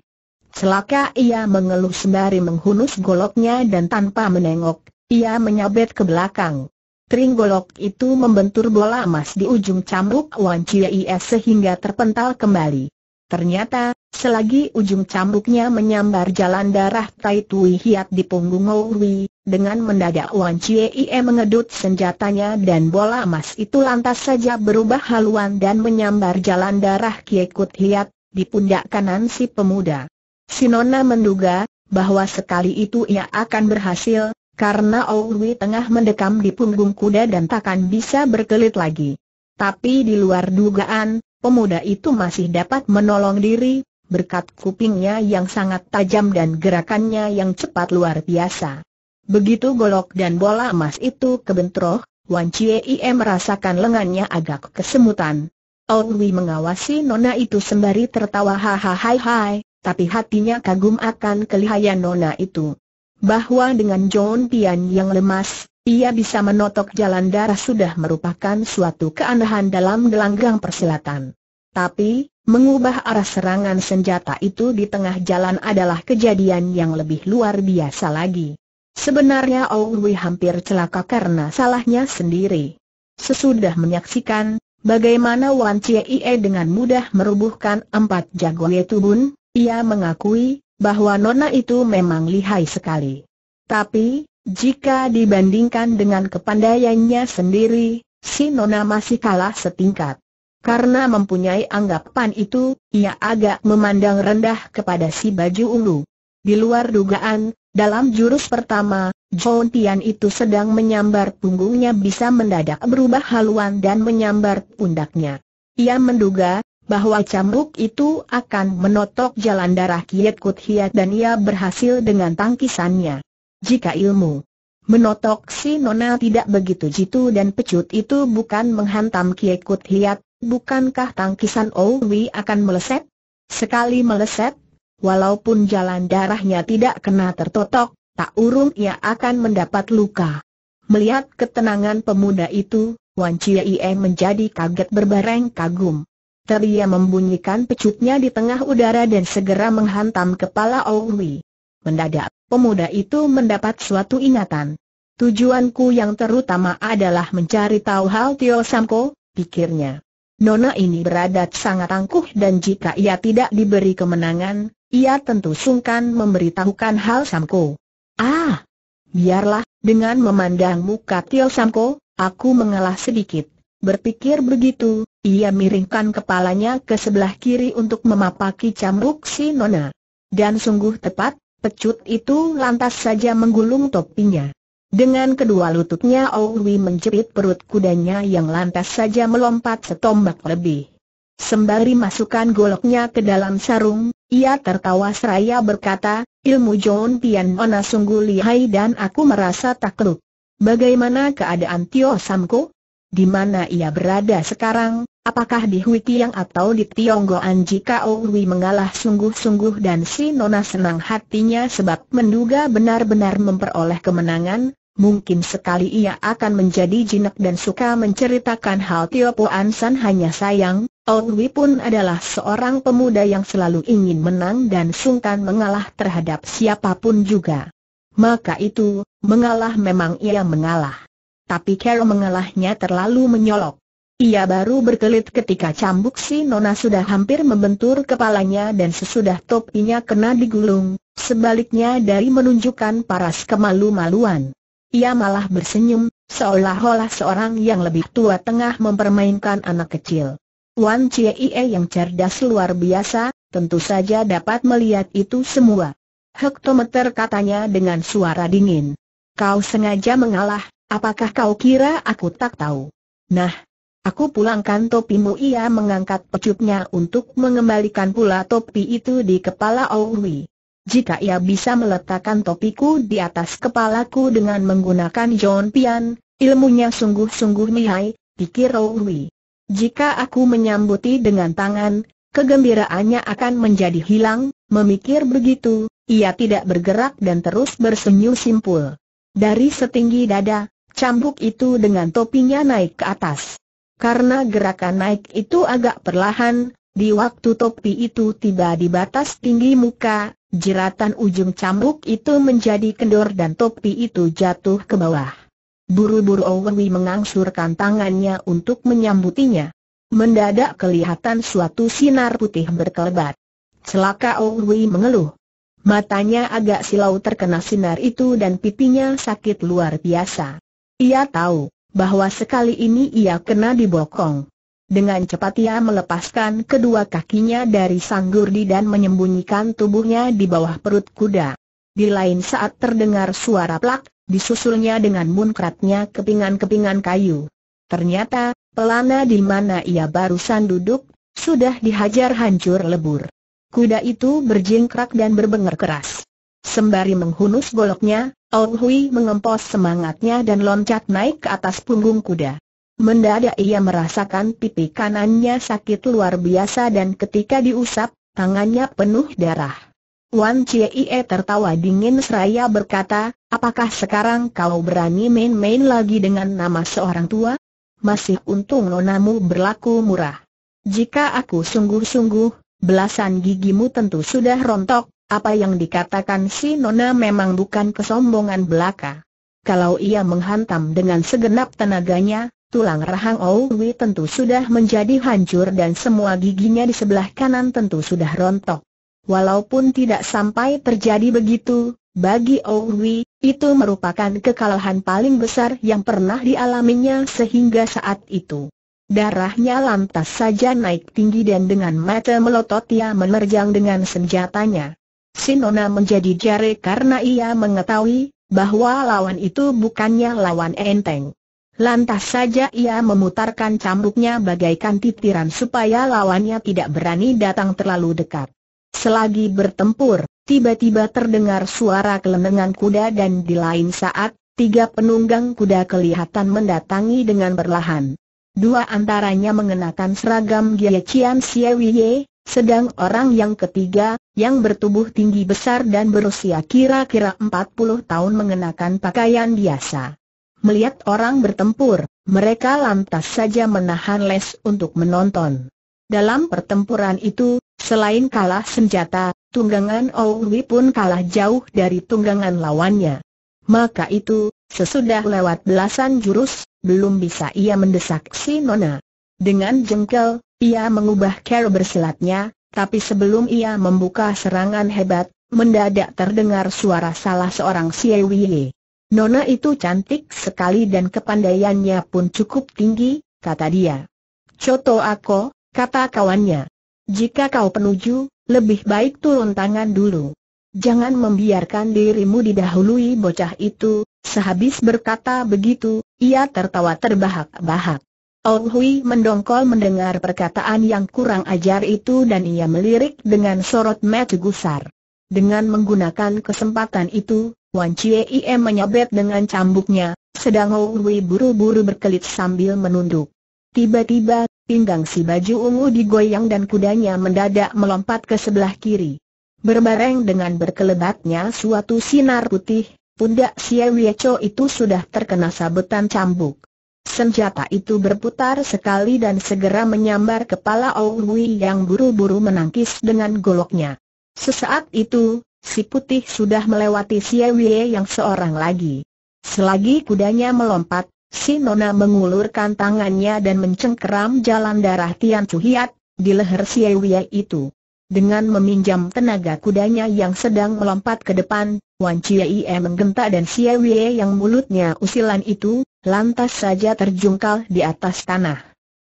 Celaka ia mengeluh sembari menghunus goloknya dan tanpa menengok, ia menyabet ke belakang. Tring golok itu membentur bola emas di ujung cambuk Wan Ie sehingga terpental kembali. Ternyata, selagi ujung cambuknya menyambar jalan darah Tai Tui Hiat di punggung Owi, dengan mendadak Wan Ie mengedut senjatanya dan bola emas itu lantas saja berubah haluan dan menyambar jalan darah Kiekut Hiat, di pundak kanan si pemuda. Sinona menduga, bahwa sekali itu ia akan berhasil, karena Owi tengah mendekam di punggung kuda dan takkan bisa berkelit lagi. Tapi di luar dugaan, pemuda itu masih dapat menolong diri, berkat kupingnya yang sangat tajam dan gerakannya yang cepat luar biasa. Begitu golok dan bola emas itu kebentroh, Wan Chie merasakan lengannya agak kesemutan. Owi mengawasi nona itu sembari tertawa hahaha tapi hatinya kagum akan kelihayan nona itu. Bahwa dengan John Pian yang lemas, ia bisa menotok jalan darah sudah merupakan suatu keanehan dalam gelanggang persilatan. Tapi, mengubah arah serangan senjata itu di tengah jalan adalah kejadian yang lebih luar biasa lagi. Sebenarnya Owi hampir celaka karena salahnya sendiri. Sesudah menyaksikan, bagaimana Wan Cie dengan mudah merubuhkan empat jago tubun, ia mengakui bahwa Nona itu memang lihai sekali. Tapi, jika dibandingkan dengan kepandaiannya sendiri, si Nona masih kalah setingkat. Karena mempunyai anggapan itu, ia agak memandang rendah kepada si baju ungu. Di luar dugaan, dalam jurus pertama, John Tian itu sedang menyambar punggungnya bisa mendadak berubah haluan dan menyambar pundaknya. Ia menduga, bahwa cambuk itu akan menotok jalan darah Kiet Kut Hiat dan ia berhasil dengan tangkisannya. Jika ilmu menotok si Nona tidak begitu jitu dan pecut itu bukan menghantam Kiet Kut Hiat, bukankah tangkisan Owi akan meleset? Sekali meleset, walaupun jalan darahnya tidak kena tertotok, tak urung ia akan mendapat luka. Melihat ketenangan pemuda itu, Wan Ie menjadi kaget berbareng kagum. Teria membunyikan pecutnya di tengah udara dan segera menghantam kepala Owi. Mendadak, pemuda itu mendapat suatu ingatan. Tujuanku yang terutama adalah mencari tahu hal Tio Samko, pikirnya. Nona ini beradat sangat angkuh dan jika ia tidak diberi kemenangan, ia tentu sungkan memberitahukan hal Samko. Ah, biarlah, dengan memandang muka Tio Samko, aku mengalah sedikit. Berpikir begitu, ia miringkan kepalanya ke sebelah kiri untuk memapaki cambuk si Nona. Dan sungguh tepat, pecut itu lantas saja menggulung topinya. Dengan kedua lututnya Owi menjepit perut kudanya yang lantas saja melompat setombak lebih. Sembari masukkan goloknya ke dalam sarung, ia tertawa seraya berkata, ilmu John Pian Nona sungguh lihai dan aku merasa takluk. Bagaimana keadaan Tio Samko? Di mana ia berada sekarang? Apakah di Hui Tiang atau di Tionggoan jika Owi mengalah sungguh-sungguh dan si Nona senang hatinya sebab menduga benar-benar memperoleh kemenangan, mungkin sekali ia akan menjadi jinak dan suka menceritakan hal Tio San hanya sayang, Owi pun adalah seorang pemuda yang selalu ingin menang dan sungkan mengalah terhadap siapapun juga. Maka itu, mengalah memang ia mengalah. Tapi Carol mengalahnya terlalu menyolok. Ia baru berkelit ketika cambuk si Nona sudah hampir membentur kepalanya dan sesudah topinya kena digulung, sebaliknya dari menunjukkan paras kemalu-maluan. Ia malah bersenyum, seolah-olah seorang yang lebih tua tengah mempermainkan anak kecil. Wan Chie yang cerdas luar biasa, tentu saja dapat melihat itu semua. Hektometer katanya dengan suara dingin. Kau sengaja mengalah, apakah kau kira aku tak tahu? Nah, Aku pulangkan topimu ia mengangkat pecutnya untuk mengembalikan pula topi itu di kepala Owi. Jika ia bisa meletakkan topiku di atas kepalaku dengan menggunakan John Pian, ilmunya sungguh-sungguh lihai, pikir Owi. Jika aku menyambuti dengan tangan, kegembiraannya akan menjadi hilang, memikir begitu, ia tidak bergerak dan terus bersenyum simpul. Dari setinggi dada, cambuk itu dengan topinya naik ke atas. Karena gerakan naik itu agak perlahan, di waktu topi itu tiba di batas tinggi muka, jeratan ujung cambuk itu menjadi kendor dan topi itu jatuh ke bawah. Buru-buru Owi mengangsurkan tangannya untuk menyambutinya. Mendadak kelihatan suatu sinar putih berkelebat. Celaka Owi mengeluh. Matanya agak silau terkena sinar itu dan pipinya sakit luar biasa. Ia tahu, bahwa sekali ini ia kena dibokong. Dengan cepat ia melepaskan kedua kakinya dari sanggurdi dan menyembunyikan tubuhnya di bawah perut kuda. Di lain saat terdengar suara plak, disusulnya dengan munkratnya kepingan-kepingan kayu. Ternyata, pelana di mana ia barusan duduk, sudah dihajar hancur lebur. Kuda itu berjingkrak dan berbengar keras. Sembari menghunus goloknya, Ong Hui mengempos semangatnya dan loncat naik ke atas punggung kuda. Mendadak ia merasakan pipi kanannya sakit luar biasa dan ketika diusap, tangannya penuh darah. Wan Chie tertawa dingin seraya berkata, apakah sekarang kau berani main-main lagi dengan nama seorang tua? Masih untung nonamu berlaku murah. Jika aku sungguh-sungguh, belasan gigimu tentu sudah rontok, apa yang dikatakan si Nona memang bukan kesombongan belaka. Kalau ia menghantam dengan segenap tenaganya, tulang rahang Owi tentu sudah menjadi hancur dan semua giginya di sebelah kanan tentu sudah rontok. Walaupun tidak sampai terjadi begitu, bagi Owi, itu merupakan kekalahan paling besar yang pernah dialaminya sehingga saat itu. Darahnya lantas saja naik tinggi dan dengan mata melotot ia menerjang dengan senjatanya. Sinona menjadi jare karena ia mengetahui bahwa lawan itu bukannya lawan enteng. Lantas saja ia memutarkan cambuknya bagaikan titiran supaya lawannya tidak berani datang terlalu dekat. Selagi bertempur, tiba-tiba terdengar suara kelenengan kuda dan di lain saat, tiga penunggang kuda kelihatan mendatangi dengan berlahan. Dua antaranya mengenakan seragam Gia Cian Siewie, sedang orang yang ketiga, yang bertubuh tinggi besar dan berusia kira-kira 40 tahun mengenakan pakaian biasa. Melihat orang bertempur, mereka lantas saja menahan les untuk menonton. Dalam pertempuran itu, selain kalah senjata, tunggangan Owi pun kalah jauh dari tunggangan lawannya. Maka itu, sesudah lewat belasan jurus, belum bisa ia mendesak si Nona. Dengan jengkel, ia mengubah cara bersilatnya, tapi sebelum ia membuka serangan hebat, mendadak terdengar suara salah seorang Siewie. Nona itu cantik sekali dan kepandaiannya pun cukup tinggi, kata dia. Coto aku, kata kawannya. Jika kau penuju, lebih baik turun tangan dulu. Jangan membiarkan dirimu didahului bocah itu, sehabis berkata begitu, ia tertawa terbahak-bahak. Ong Hui mendongkol mendengar perkataan yang kurang ajar itu dan ia melirik dengan sorot mata gusar. Dengan menggunakan kesempatan itu, Wan Chie Ie menyabet dengan cambuknya, sedang Ong Hui buru-buru berkelit sambil menunduk. Tiba-tiba, pinggang si baju ungu digoyang dan kudanya mendadak melompat ke sebelah kiri. Berbareng dengan berkelebatnya suatu sinar putih, pundak Xie Wiecho itu sudah terkena sabetan cambuk. Senjata itu berputar sekali dan segera menyambar kepala Owi yang buru-buru menangkis dengan goloknya. Sesaat itu, si putih sudah melewati Ewe yang seorang lagi. Selagi kudanya melompat, si Nona mengulurkan tangannya dan mencengkeram jalan darah Tian Cuhiat, di leher Ewe itu. Dengan meminjam tenaga kudanya yang sedang melompat ke depan, Wan Chie menggentak dan Xie Wei yang mulutnya usilan itu, lantas saja terjungkal di atas tanah.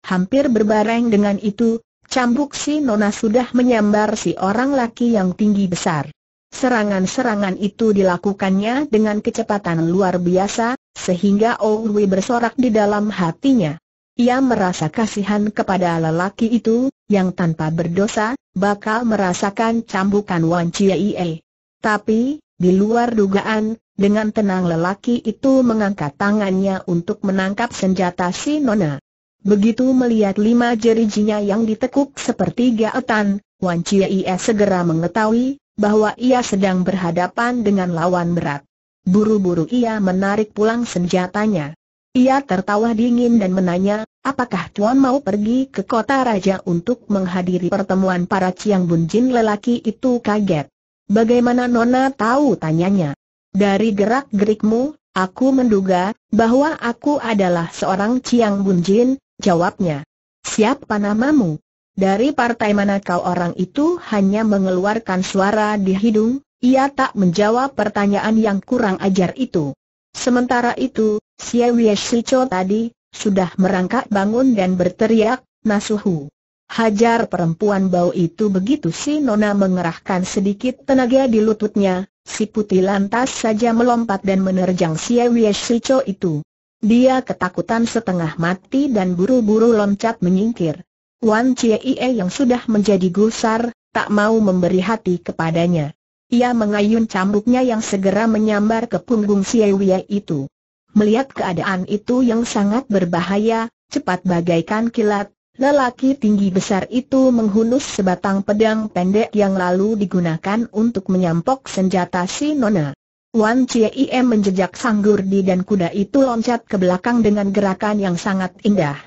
Hampir berbareng dengan itu, cambuk si Nona sudah menyambar si orang laki yang tinggi besar. Serangan-serangan itu dilakukannya dengan kecepatan luar biasa, sehingga Wei bersorak di dalam hatinya. Ia merasa kasihan kepada lelaki itu, yang tanpa berdosa, bakal merasakan cambukan Wan Chie. Tapi, di luar dugaan, dengan tenang lelaki itu mengangkat tangannya untuk menangkap senjata si Nona. Begitu melihat lima jerijinya yang ditekuk seperti gaetan, Wan Chiai segera mengetahui bahwa ia sedang berhadapan dengan lawan berat. Buru-buru ia menarik pulang senjatanya. Ia tertawa dingin dan menanya, apakah Tuan mau pergi ke kota raja untuk menghadiri pertemuan para Ciang Bunjin lelaki itu kaget. Bagaimana Nona tahu tanyanya? Dari gerak-gerikmu, aku menduga, bahwa aku adalah seorang Ciang Bunjin, jawabnya. Siapa namamu? Dari partai mana kau orang itu hanya mengeluarkan suara di hidung, ia tak menjawab pertanyaan yang kurang ajar itu. Sementara itu, Xie Wei Shicho tadi, sudah merangkak bangun dan berteriak, Nasuhu. Hajar perempuan bau itu begitu si Nona mengerahkan sedikit tenaga di lututnya, si putih lantas saja melompat dan menerjang si Wieshicho itu. Dia ketakutan setengah mati dan buru-buru loncat menyingkir. Wan Chie yang sudah menjadi gusar, tak mau memberi hati kepadanya. Ia mengayun cambuknya yang segera menyambar ke punggung si Wia itu. Melihat keadaan itu yang sangat berbahaya, cepat bagaikan kilat, Lelaki tinggi besar itu menghunus sebatang pedang pendek yang lalu digunakan untuk menyampok senjata si Nona. Wan Chiem menjejak gurdi dan kuda itu loncat ke belakang dengan gerakan yang sangat indah.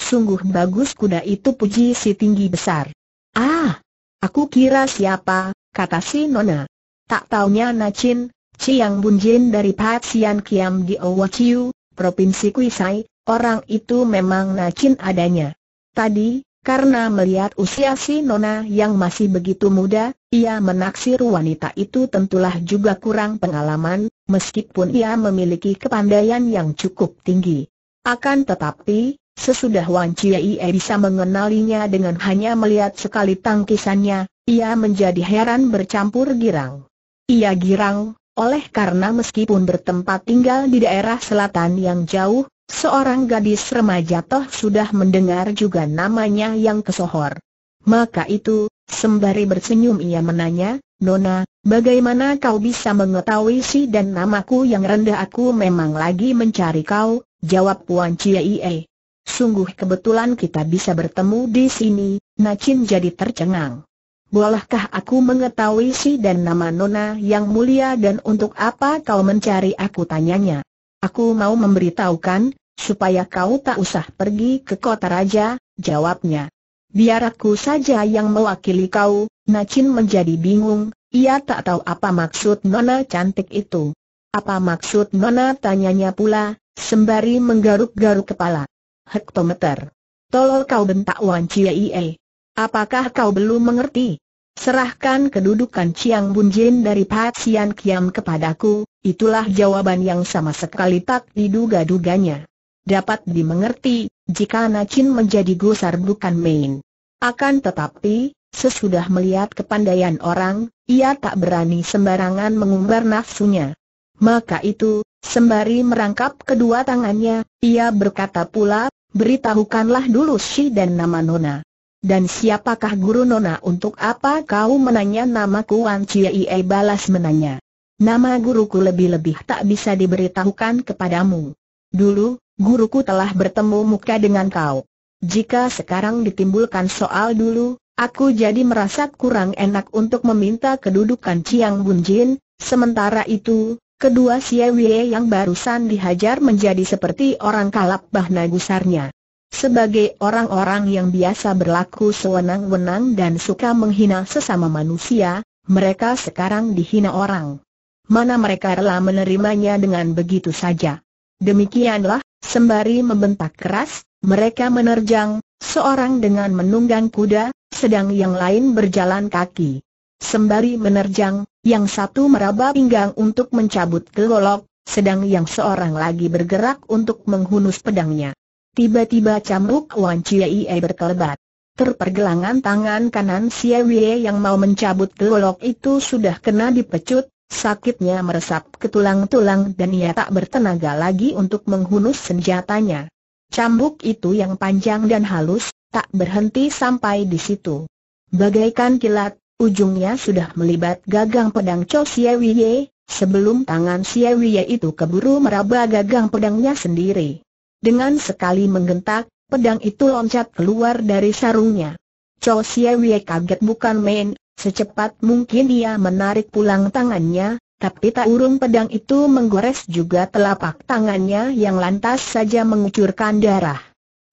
Sungguh bagus kuda itu puji si tinggi besar. Ah, aku kira siapa, kata si Nona. Tak taunya Nacin, Chiang Bunjin dari Patsian Kiam di Chiu, Provinsi Kuisai, orang itu memang Nacin adanya tadi, karena melihat usia si Nona yang masih begitu muda, ia menaksir wanita itu tentulah juga kurang pengalaman, meskipun ia memiliki kepandaian yang cukup tinggi. Akan tetapi, sesudah Wan Chiei bisa mengenalinya dengan hanya melihat sekali tangkisannya, ia menjadi heran bercampur girang. Ia girang, oleh karena meskipun bertempat tinggal di daerah selatan yang jauh, Seorang gadis remaja toh sudah mendengar juga namanya yang kesohor. Maka itu, sembari bersenyum ia menanya, Nona, bagaimana kau bisa mengetahui si dan namaku yang rendah aku memang lagi mencari kau, jawab Puan Ie. Sungguh kebetulan kita bisa bertemu di sini, Nacin jadi tercengang. Bolehkah aku mengetahui si dan nama Nona yang mulia dan untuk apa kau mencari aku tanyanya? Aku mau memberitahukan, supaya kau tak usah pergi ke kota raja, jawabnya. Biar aku saja yang mewakili kau, Nacin menjadi bingung, ia tak tahu apa maksud nona cantik itu. Apa maksud nona tanyanya pula, sembari menggaruk-garuk kepala. Hektometer. Tolol kau bentak Wan Cie. Apakah kau belum mengerti? Serahkan kedudukan Chiang Bun Jin dari Patsian Kiam kepadaku, itulah jawaban yang sama sekali tak diduga-duganya. Dapat dimengerti, jika Nacin menjadi gusar bukan main. Akan tetapi, sesudah melihat kepandaian orang, ia tak berani sembarangan mengumbar nafsunya. Maka itu, sembari merangkap kedua tangannya, ia berkata pula, beritahukanlah dulu si dan nama Nona. Dan siapakah guru nona untuk apa kau menanya nama ku? Kuan Chie balas menanya. Nama guruku lebih-lebih tak bisa diberitahukan kepadamu. Dulu, guruku telah bertemu muka dengan kau. Jika sekarang ditimbulkan soal dulu, aku jadi merasa kurang enak untuk meminta kedudukan Chiang Bunjin, sementara itu, kedua Xie Wei yang barusan dihajar menjadi seperti orang kalap bahna gusarnya. Sebagai orang-orang yang biasa berlaku sewenang-wenang dan suka menghina sesama manusia, mereka sekarang dihina orang. Mana mereka rela menerimanya dengan begitu saja. Demikianlah, sembari membentak keras, mereka menerjang, seorang dengan menunggang kuda, sedang yang lain berjalan kaki. Sembari menerjang, yang satu meraba pinggang untuk mencabut golok, sedang yang seorang lagi bergerak untuk menghunus pedangnya. Tiba-tiba cambuk Wan Chiei berkelebat. Terpergelangan tangan kanan Xie Wei yang mau mencabut golok itu sudah kena dipecut, sakitnya meresap ke tulang-tulang dan ia tak bertenaga lagi untuk menghunus senjatanya. Cambuk itu yang panjang dan halus, tak berhenti sampai di situ. Bagaikan kilat, ujungnya sudah melibat gagang pedang Cho Xie Wei, sebelum tangan Xie Wei itu keburu meraba gagang pedangnya sendiri. Dengan sekali menggentak, pedang itu loncat keluar dari sarungnya. Cho Siewie kaget bukan main, secepat mungkin dia menarik pulang tangannya, tapi tak urung pedang itu menggores juga telapak tangannya yang lantas saja mengucurkan darah.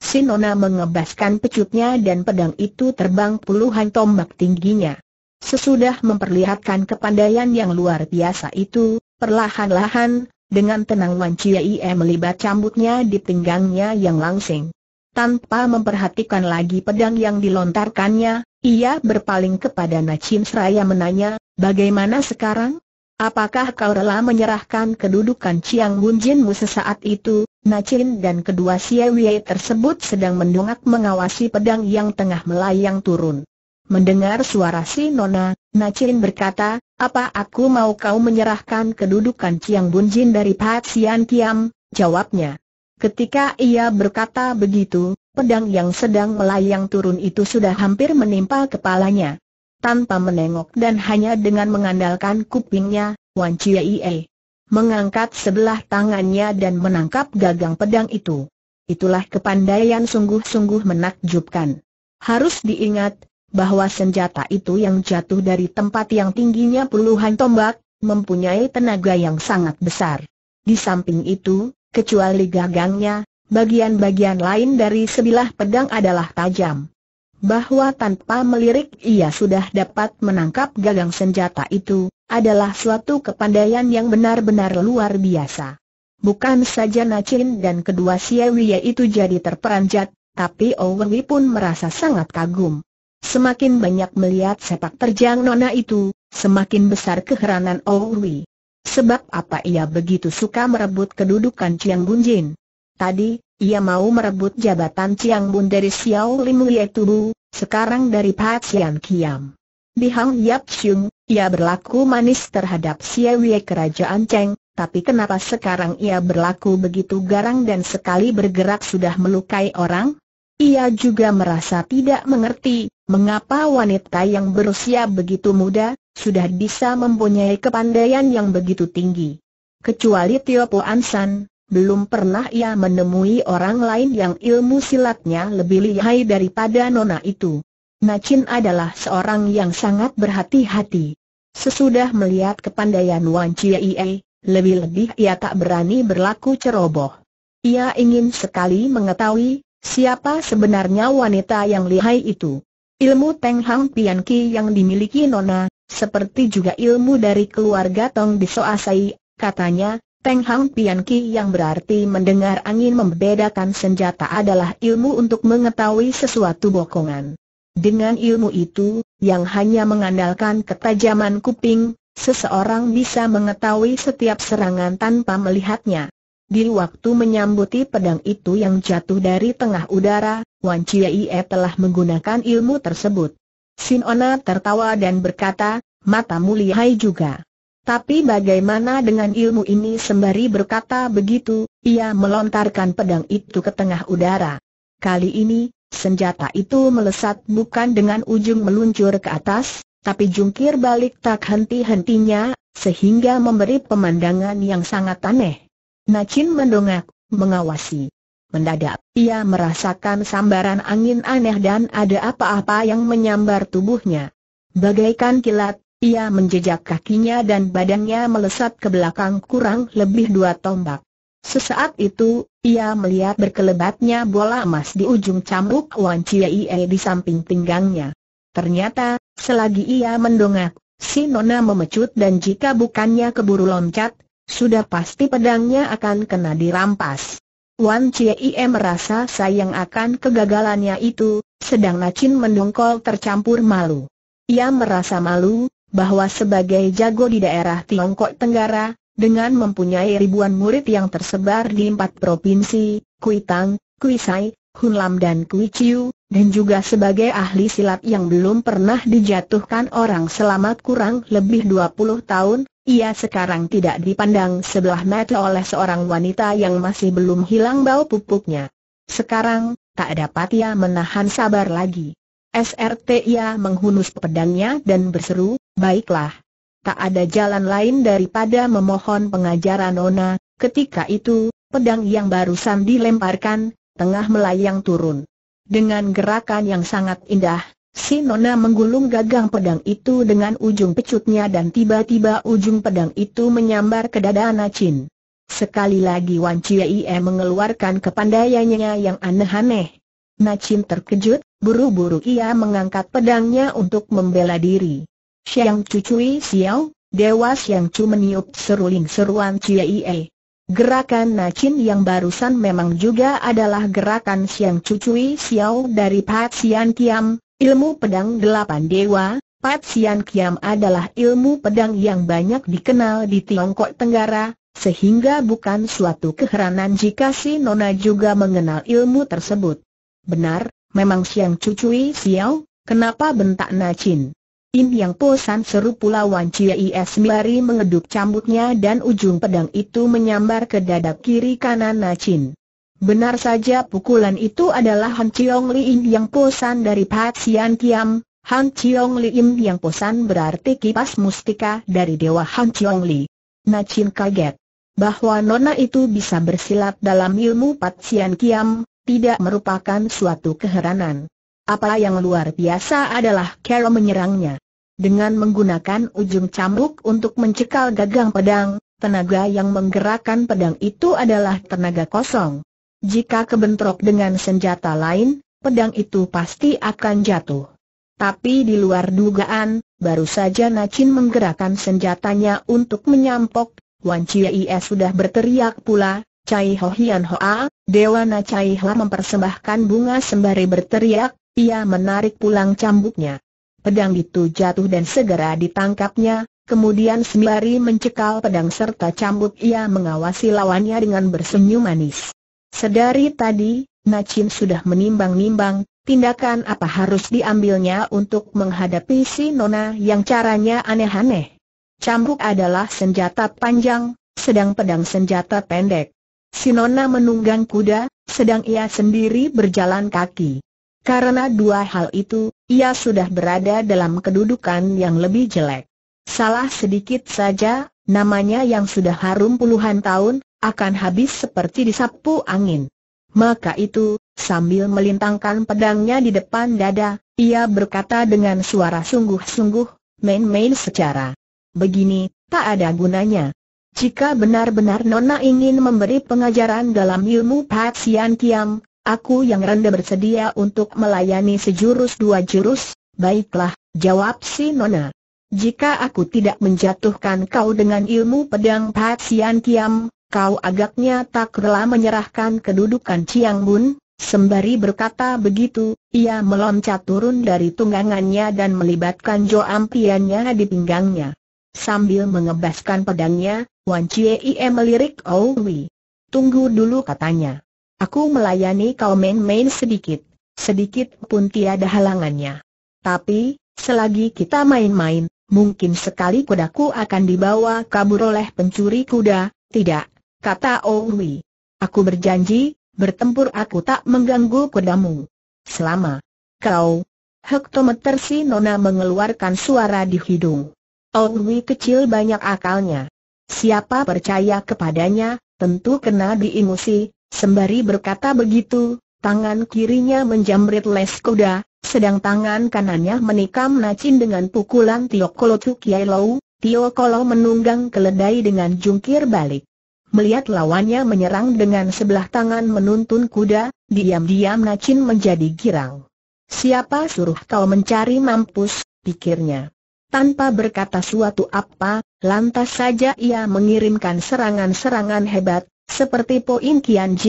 Sinona mengebaskan pecutnya dan pedang itu terbang puluhan tombak tingginya. Sesudah memperlihatkan kepandaian yang luar biasa itu, perlahan-lahan, dengan tenang Wan Chiai melibat cambuknya di pinggangnya yang langsing. Tanpa memperhatikan lagi pedang yang dilontarkannya, ia berpaling kepada Nacim Seraya menanya, bagaimana sekarang? Apakah kau rela menyerahkan kedudukan Chiang Hun sesaat itu? Nacim dan kedua Xie Wei tersebut sedang mendongak mengawasi pedang yang tengah melayang turun. Mendengar suara si Nona, Nacin berkata, apa aku mau kau menyerahkan kedudukan Ciang Bunjin dari Pat Sian Kiam, jawabnya. Ketika ia berkata begitu, pedang yang sedang melayang turun itu sudah hampir menimpa kepalanya. Tanpa menengok dan hanya dengan mengandalkan kupingnya, Wan Chie mengangkat sebelah tangannya dan menangkap gagang pedang itu. Itulah kepandaian sungguh-sungguh menakjubkan. Harus diingat, bahwa senjata itu yang jatuh dari tempat yang tingginya puluhan tombak, mempunyai tenaga yang sangat besar. Di samping itu, kecuali gagangnya, bagian-bagian lain dari sebilah pedang adalah tajam. Bahwa tanpa melirik ia sudah dapat menangkap gagang senjata itu, adalah suatu kepandaian yang benar-benar luar biasa. Bukan saja Nacin dan kedua Siawiya itu jadi terperanjat, tapi Owewi pun merasa sangat kagum. Semakin banyak melihat sepak terjang Nona itu, semakin besar keheranan Owi. Oh Sebab apa ia begitu suka merebut kedudukan Chiang Bun Jin? Tadi, ia mau merebut jabatan Chiang Bun dari Xiao Lim Lie Tubu, sekarang dari Pat Sian Kiam. Di Hang Yap Xiong, ia berlaku manis terhadap Wei kerajaan Cheng, tapi kenapa sekarang ia berlaku begitu garang dan sekali bergerak sudah melukai orang? Ia juga merasa tidak mengerti, Mengapa wanita yang berusia begitu muda, sudah bisa mempunyai kepandaian yang begitu tinggi? Kecuali Tio Po Ansan, belum pernah ia menemui orang lain yang ilmu silatnya lebih lihai daripada Nona itu. Nacin adalah seorang yang sangat berhati-hati. Sesudah melihat kepandaian Wan Ie, lebih-lebih ia tak berani berlaku ceroboh. Ia ingin sekali mengetahui siapa sebenarnya wanita yang lihai itu. Ilmu Teng Hang Pian Ki yang dimiliki Nona, seperti juga ilmu dari keluarga Tong Disoasai, katanya, Teng Hang Pian Ki yang berarti mendengar angin membedakan senjata adalah ilmu untuk mengetahui sesuatu bokongan. Dengan ilmu itu, yang hanya mengandalkan ketajaman kuping, seseorang bisa mengetahui setiap serangan tanpa melihatnya. Di waktu menyambuti pedang itu yang jatuh dari tengah udara, Wan Chiaie telah menggunakan ilmu tersebut. Sinona tertawa dan berkata, mata mulihai juga. Tapi bagaimana dengan ilmu ini sembari berkata begitu, ia melontarkan pedang itu ke tengah udara. Kali ini, senjata itu melesat bukan dengan ujung meluncur ke atas, tapi jungkir balik tak henti-hentinya, sehingga memberi pemandangan yang sangat aneh. Nacin mendongak, mengawasi. Mendadak, ia merasakan sambaran angin aneh dan ada apa-apa yang menyambar tubuhnya. Bagaikan kilat, ia menjejak kakinya dan badannya melesat ke belakang kurang lebih dua tombak. Sesaat itu, ia melihat berkelebatnya bola emas di ujung cambuk Wan Chiei di samping pinggangnya. Ternyata, selagi ia mendongak, si Nona memecut dan jika bukannya keburu loncat, sudah pasti pedangnya akan kena dirampas. Wan Chie merasa sayang akan kegagalannya itu, sedang Nacin mendongkol tercampur malu. Ia merasa malu, bahwa sebagai jago di daerah Tiongkok Tenggara, dengan mempunyai ribuan murid yang tersebar di empat provinsi, Kuitang, Kuisai, Hunlam dan Kuiciu, dan juga sebagai ahli silat yang belum pernah dijatuhkan orang selama kurang lebih 20 tahun, ia sekarang tidak dipandang sebelah mata oleh seorang wanita yang masih belum hilang bau pupuknya. Sekarang, tak dapat ia menahan sabar lagi. SRT ia menghunus pedangnya dan berseru, baiklah. Tak ada jalan lain daripada memohon pengajaran Nona, ketika itu, pedang yang barusan dilemparkan, tengah melayang turun. Dengan gerakan yang sangat indah, Si Nona menggulung gagang pedang itu dengan ujung pecutnya dan tiba-tiba ujung pedang itu menyambar ke dada Anacin. Sekali lagi Wan Chiei mengeluarkan kepandaiannya yang aneh-aneh. Nacin terkejut, buru-buru ia mengangkat pedangnya untuk membela diri. Siang cucui siau, dewa siang cu meniup seruling seruan Chiei. Gerakan Nacin yang barusan memang juga adalah gerakan Siang Cucui Xiao dari Pat Sian Kiam, Ilmu pedang delapan dewa, Pat Sian Kiam adalah ilmu pedang yang banyak dikenal di Tiongkok Tenggara, sehingga bukan suatu keheranan jika si Nona juga mengenal ilmu tersebut. Benar, memang Siang Cucui Xiao, kenapa bentak Nacin? In Yang Posan seru pula Wan Is Miari mengedup cambuknya dan ujung pedang itu menyambar ke dada kiri kanan Nacin. Benar saja pukulan itu adalah Han Chiong Im yang posan dari Pat Sian Kiam, Han Chiong Im yang posan berarti kipas mustika dari Dewa Han Chiong Li. Nacin kaget bahwa nona itu bisa bersilat dalam ilmu Pat Sian Kiam, tidak merupakan suatu keheranan. Apa yang luar biasa adalah Carol menyerangnya. Dengan menggunakan ujung cambuk untuk mencekal gagang pedang, tenaga yang menggerakkan pedang itu adalah tenaga kosong. Jika kebentrok dengan senjata lain, pedang itu pasti akan jatuh. Tapi di luar dugaan, baru saja Nacin menggerakkan senjatanya untuk menyampok, Wan Chiei sudah berteriak pula, Cai Ho Hian Dewa Dewana Cai Hoa mempersembahkan bunga sembari berteriak, ia menarik pulang cambuknya. Pedang itu jatuh dan segera ditangkapnya, kemudian sembari mencekal pedang serta cambuk ia mengawasi lawannya dengan bersenyum manis. Sedari tadi, Nacin sudah menimbang-nimbang, tindakan apa harus diambilnya untuk menghadapi si Nona yang caranya aneh-aneh. Cambuk adalah senjata panjang, sedang pedang senjata pendek. Si Nona menunggang kuda, sedang ia sendiri berjalan kaki. Karena dua hal itu, ia sudah berada dalam kedudukan yang lebih jelek. Salah sedikit saja, namanya yang sudah harum puluhan tahun, akan habis seperti disapu angin. Maka itu, sambil melintangkan pedangnya di depan dada, ia berkata dengan suara sungguh-sungguh, main-main secara. Begini, tak ada gunanya. Jika benar-benar Nona ingin memberi pengajaran dalam ilmu Patsian Kiam, aku yang rendah bersedia untuk melayani sejurus dua jurus, baiklah, jawab si Nona. Jika aku tidak menjatuhkan kau dengan ilmu pedang Patsian Kiam, kau agaknya tak rela menyerahkan kedudukan Chiang Bun, sembari berkata begitu, ia meloncat turun dari tunggangannya dan melibatkan Jo Ampiannya di pinggangnya. Sambil mengebaskan pedangnya, Wan Chie melirik Owi. Tunggu dulu katanya. Aku melayani kau main-main sedikit, sedikit pun tiada halangannya. Tapi, selagi kita main-main, mungkin sekali kudaku akan dibawa kabur oleh pencuri kuda, tidak, kata Owi. Oh aku berjanji, bertempur aku tak mengganggu kudamu. Selama kau hektometer si Nona mengeluarkan suara di hidung. Owi oh kecil banyak akalnya. Siapa percaya kepadanya, tentu kena diingusi, sembari berkata begitu, tangan kirinya menjamret les kuda, sedang tangan kanannya menikam nacin dengan pukulan Tio Kolo Tukiai Lau, Tio Kolo menunggang keledai dengan jungkir balik. Melihat lawannya menyerang dengan sebelah tangan menuntun kuda, diam-diam Nacin menjadi girang. Siapa suruh kau mencari mampus, pikirnya. Tanpa berkata suatu apa, lantas saja ia mengirimkan serangan-serangan hebat, seperti Poin Kian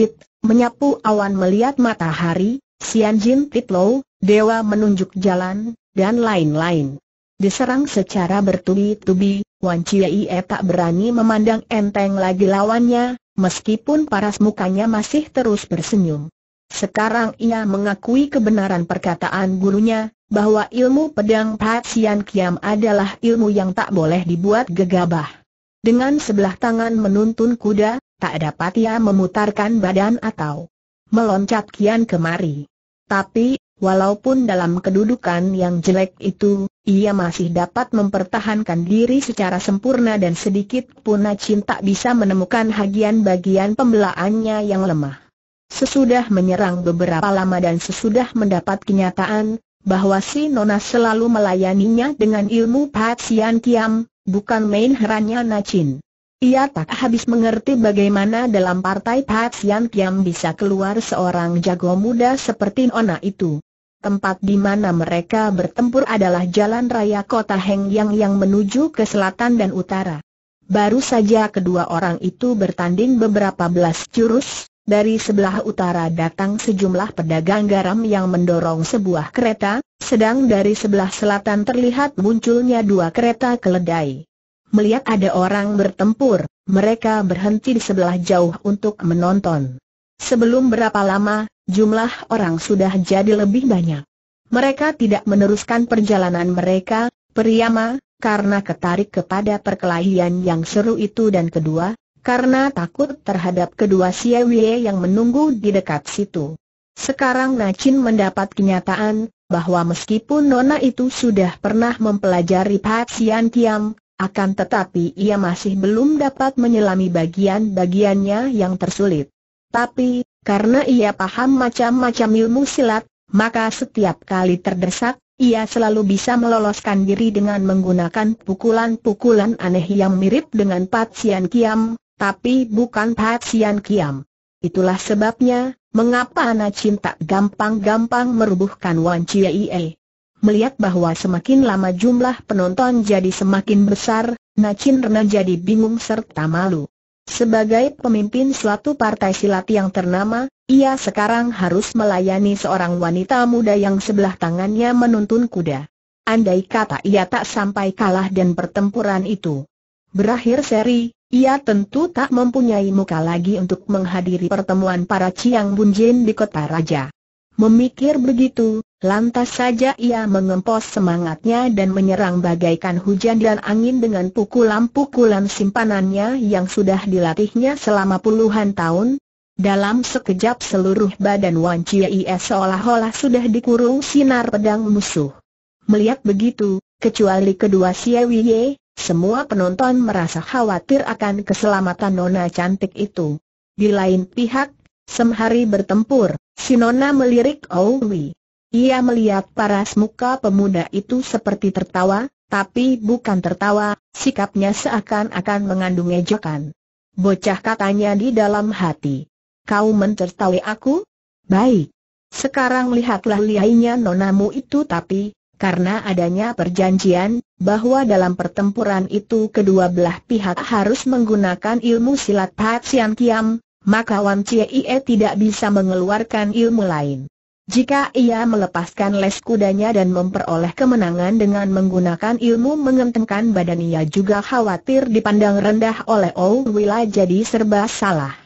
menyapu awan melihat matahari, Sian Jin Titlow, Dewa menunjuk jalan, dan lain-lain. Diserang secara bertubi-tubi, Wan Chiei e tak berani memandang enteng lagi lawannya, meskipun paras mukanya masih terus bersenyum. Sekarang ia mengakui kebenaran perkataan gurunya, bahwa ilmu pedang Pat Sian Kiam adalah ilmu yang tak boleh dibuat gegabah. Dengan sebelah tangan menuntun kuda, tak dapat ia memutarkan badan atau meloncat kian kemari. Tapi, Walaupun dalam kedudukan yang jelek itu, ia masih dapat mempertahankan diri secara sempurna dan sedikit pun Acin tak bisa menemukan hagian bagian pembelaannya yang lemah. Sesudah menyerang beberapa lama dan sesudah mendapat kenyataan bahwa si Nona selalu melayaninya dengan ilmu Patsian Kiam, bukan main herannya Nacin. Ia tak habis mengerti bagaimana dalam partai Pat Sian Kiam bisa keluar seorang jago muda seperti Ona itu tempat di mana mereka bertempur adalah jalan raya kota Hengyang yang menuju ke selatan dan utara. Baru saja kedua orang itu bertanding beberapa belas jurus, dari sebelah utara datang sejumlah pedagang garam yang mendorong sebuah kereta, sedang dari sebelah selatan terlihat munculnya dua kereta keledai. Melihat ada orang bertempur, mereka berhenti di sebelah jauh untuk menonton. Sebelum berapa lama, jumlah orang sudah jadi lebih banyak. Mereka tidak meneruskan perjalanan mereka, Priyama, karena ketarik kepada perkelahian yang seru itu dan kedua, karena takut terhadap kedua siawie yang menunggu di dekat situ. Sekarang Nacin mendapat kenyataan bahwa meskipun Nona itu sudah pernah mempelajari Sian Kiam, akan tetapi ia masih belum dapat menyelami bagian-bagiannya yang tersulit. Tapi, karena ia paham macam-macam ilmu silat, maka setiap kali terdesak, ia selalu bisa meloloskan diri dengan menggunakan pukulan-pukulan aneh yang mirip dengan Pat Sian Kiam, tapi bukan Pat Sian Kiam. Itulah sebabnya, mengapa anak cinta gampang-gampang merubuhkan Wan Ie. Melihat bahwa semakin lama jumlah penonton jadi semakin besar, Nacin Rena jadi bingung serta malu. Sebagai pemimpin suatu partai silat yang ternama, ia sekarang harus melayani seorang wanita muda yang sebelah tangannya menuntun kuda. Andai kata ia tak sampai kalah dan pertempuran itu berakhir seri, ia tentu tak mempunyai muka lagi untuk menghadiri pertemuan para Ciang Bunjin di kota raja. Memikir begitu, lantas saja ia mengempos semangatnya dan menyerang bagaikan hujan dan angin dengan pukulan-pukulan simpanannya yang sudah dilatihnya selama puluhan tahun. Dalam sekejap seluruh badan Wan Chiei seolah-olah sudah dikurung sinar pedang musuh. Melihat begitu, kecuali kedua Wiye, semua penonton merasa khawatir akan keselamatan nona cantik itu. Di lain pihak, Semhari bertempur, Sinona melirik Owi. Ia melihat paras muka pemuda itu seperti tertawa, tapi bukan tertawa, sikapnya seakan-akan mengandung ejekan. Bocah katanya di dalam hati. Kau mencertai aku? Baik. Sekarang lihatlah liainya nonamu itu tapi, karena adanya perjanjian, bahwa dalam pertempuran itu kedua belah pihak harus menggunakan ilmu silat Pat Sian Kiam, maka Wan Cie tidak bisa mengeluarkan ilmu lain. Jika ia melepaskan les kudanya dan memperoleh kemenangan dengan menggunakan ilmu mengentengkan badan ia juga khawatir dipandang rendah oleh Ou Wila jadi serba salah.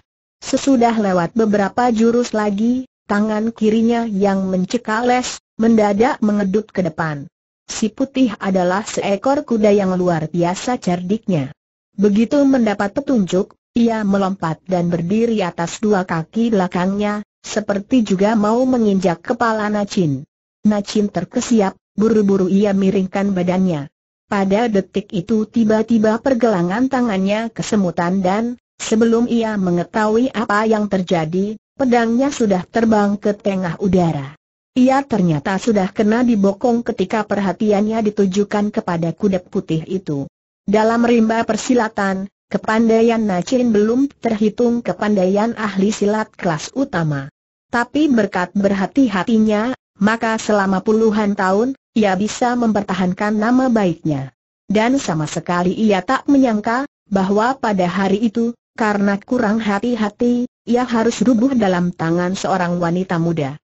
Sesudah lewat beberapa jurus lagi, tangan kirinya yang mencekak les, mendadak mengedut ke depan. Si putih adalah seekor kuda yang luar biasa cerdiknya. Begitu mendapat petunjuk, ia melompat dan berdiri atas dua kaki belakangnya, seperti juga mau menginjak kepala Nacin. Nacin terkesiap, buru-buru ia miringkan badannya. Pada detik itu tiba-tiba pergelangan tangannya kesemutan dan, sebelum ia mengetahui apa yang terjadi, pedangnya sudah terbang ke tengah udara. Ia ternyata sudah kena dibokong ketika perhatiannya ditujukan kepada kuda putih itu. Dalam rimba persilatan, Kepandaian Nacin belum terhitung kepandaian ahli silat kelas utama. Tapi berkat berhati-hatinya, maka selama puluhan tahun, ia bisa mempertahankan nama baiknya. Dan sama sekali ia tak menyangka, bahwa pada hari itu, karena kurang hati-hati, ia harus rubuh dalam tangan seorang wanita muda.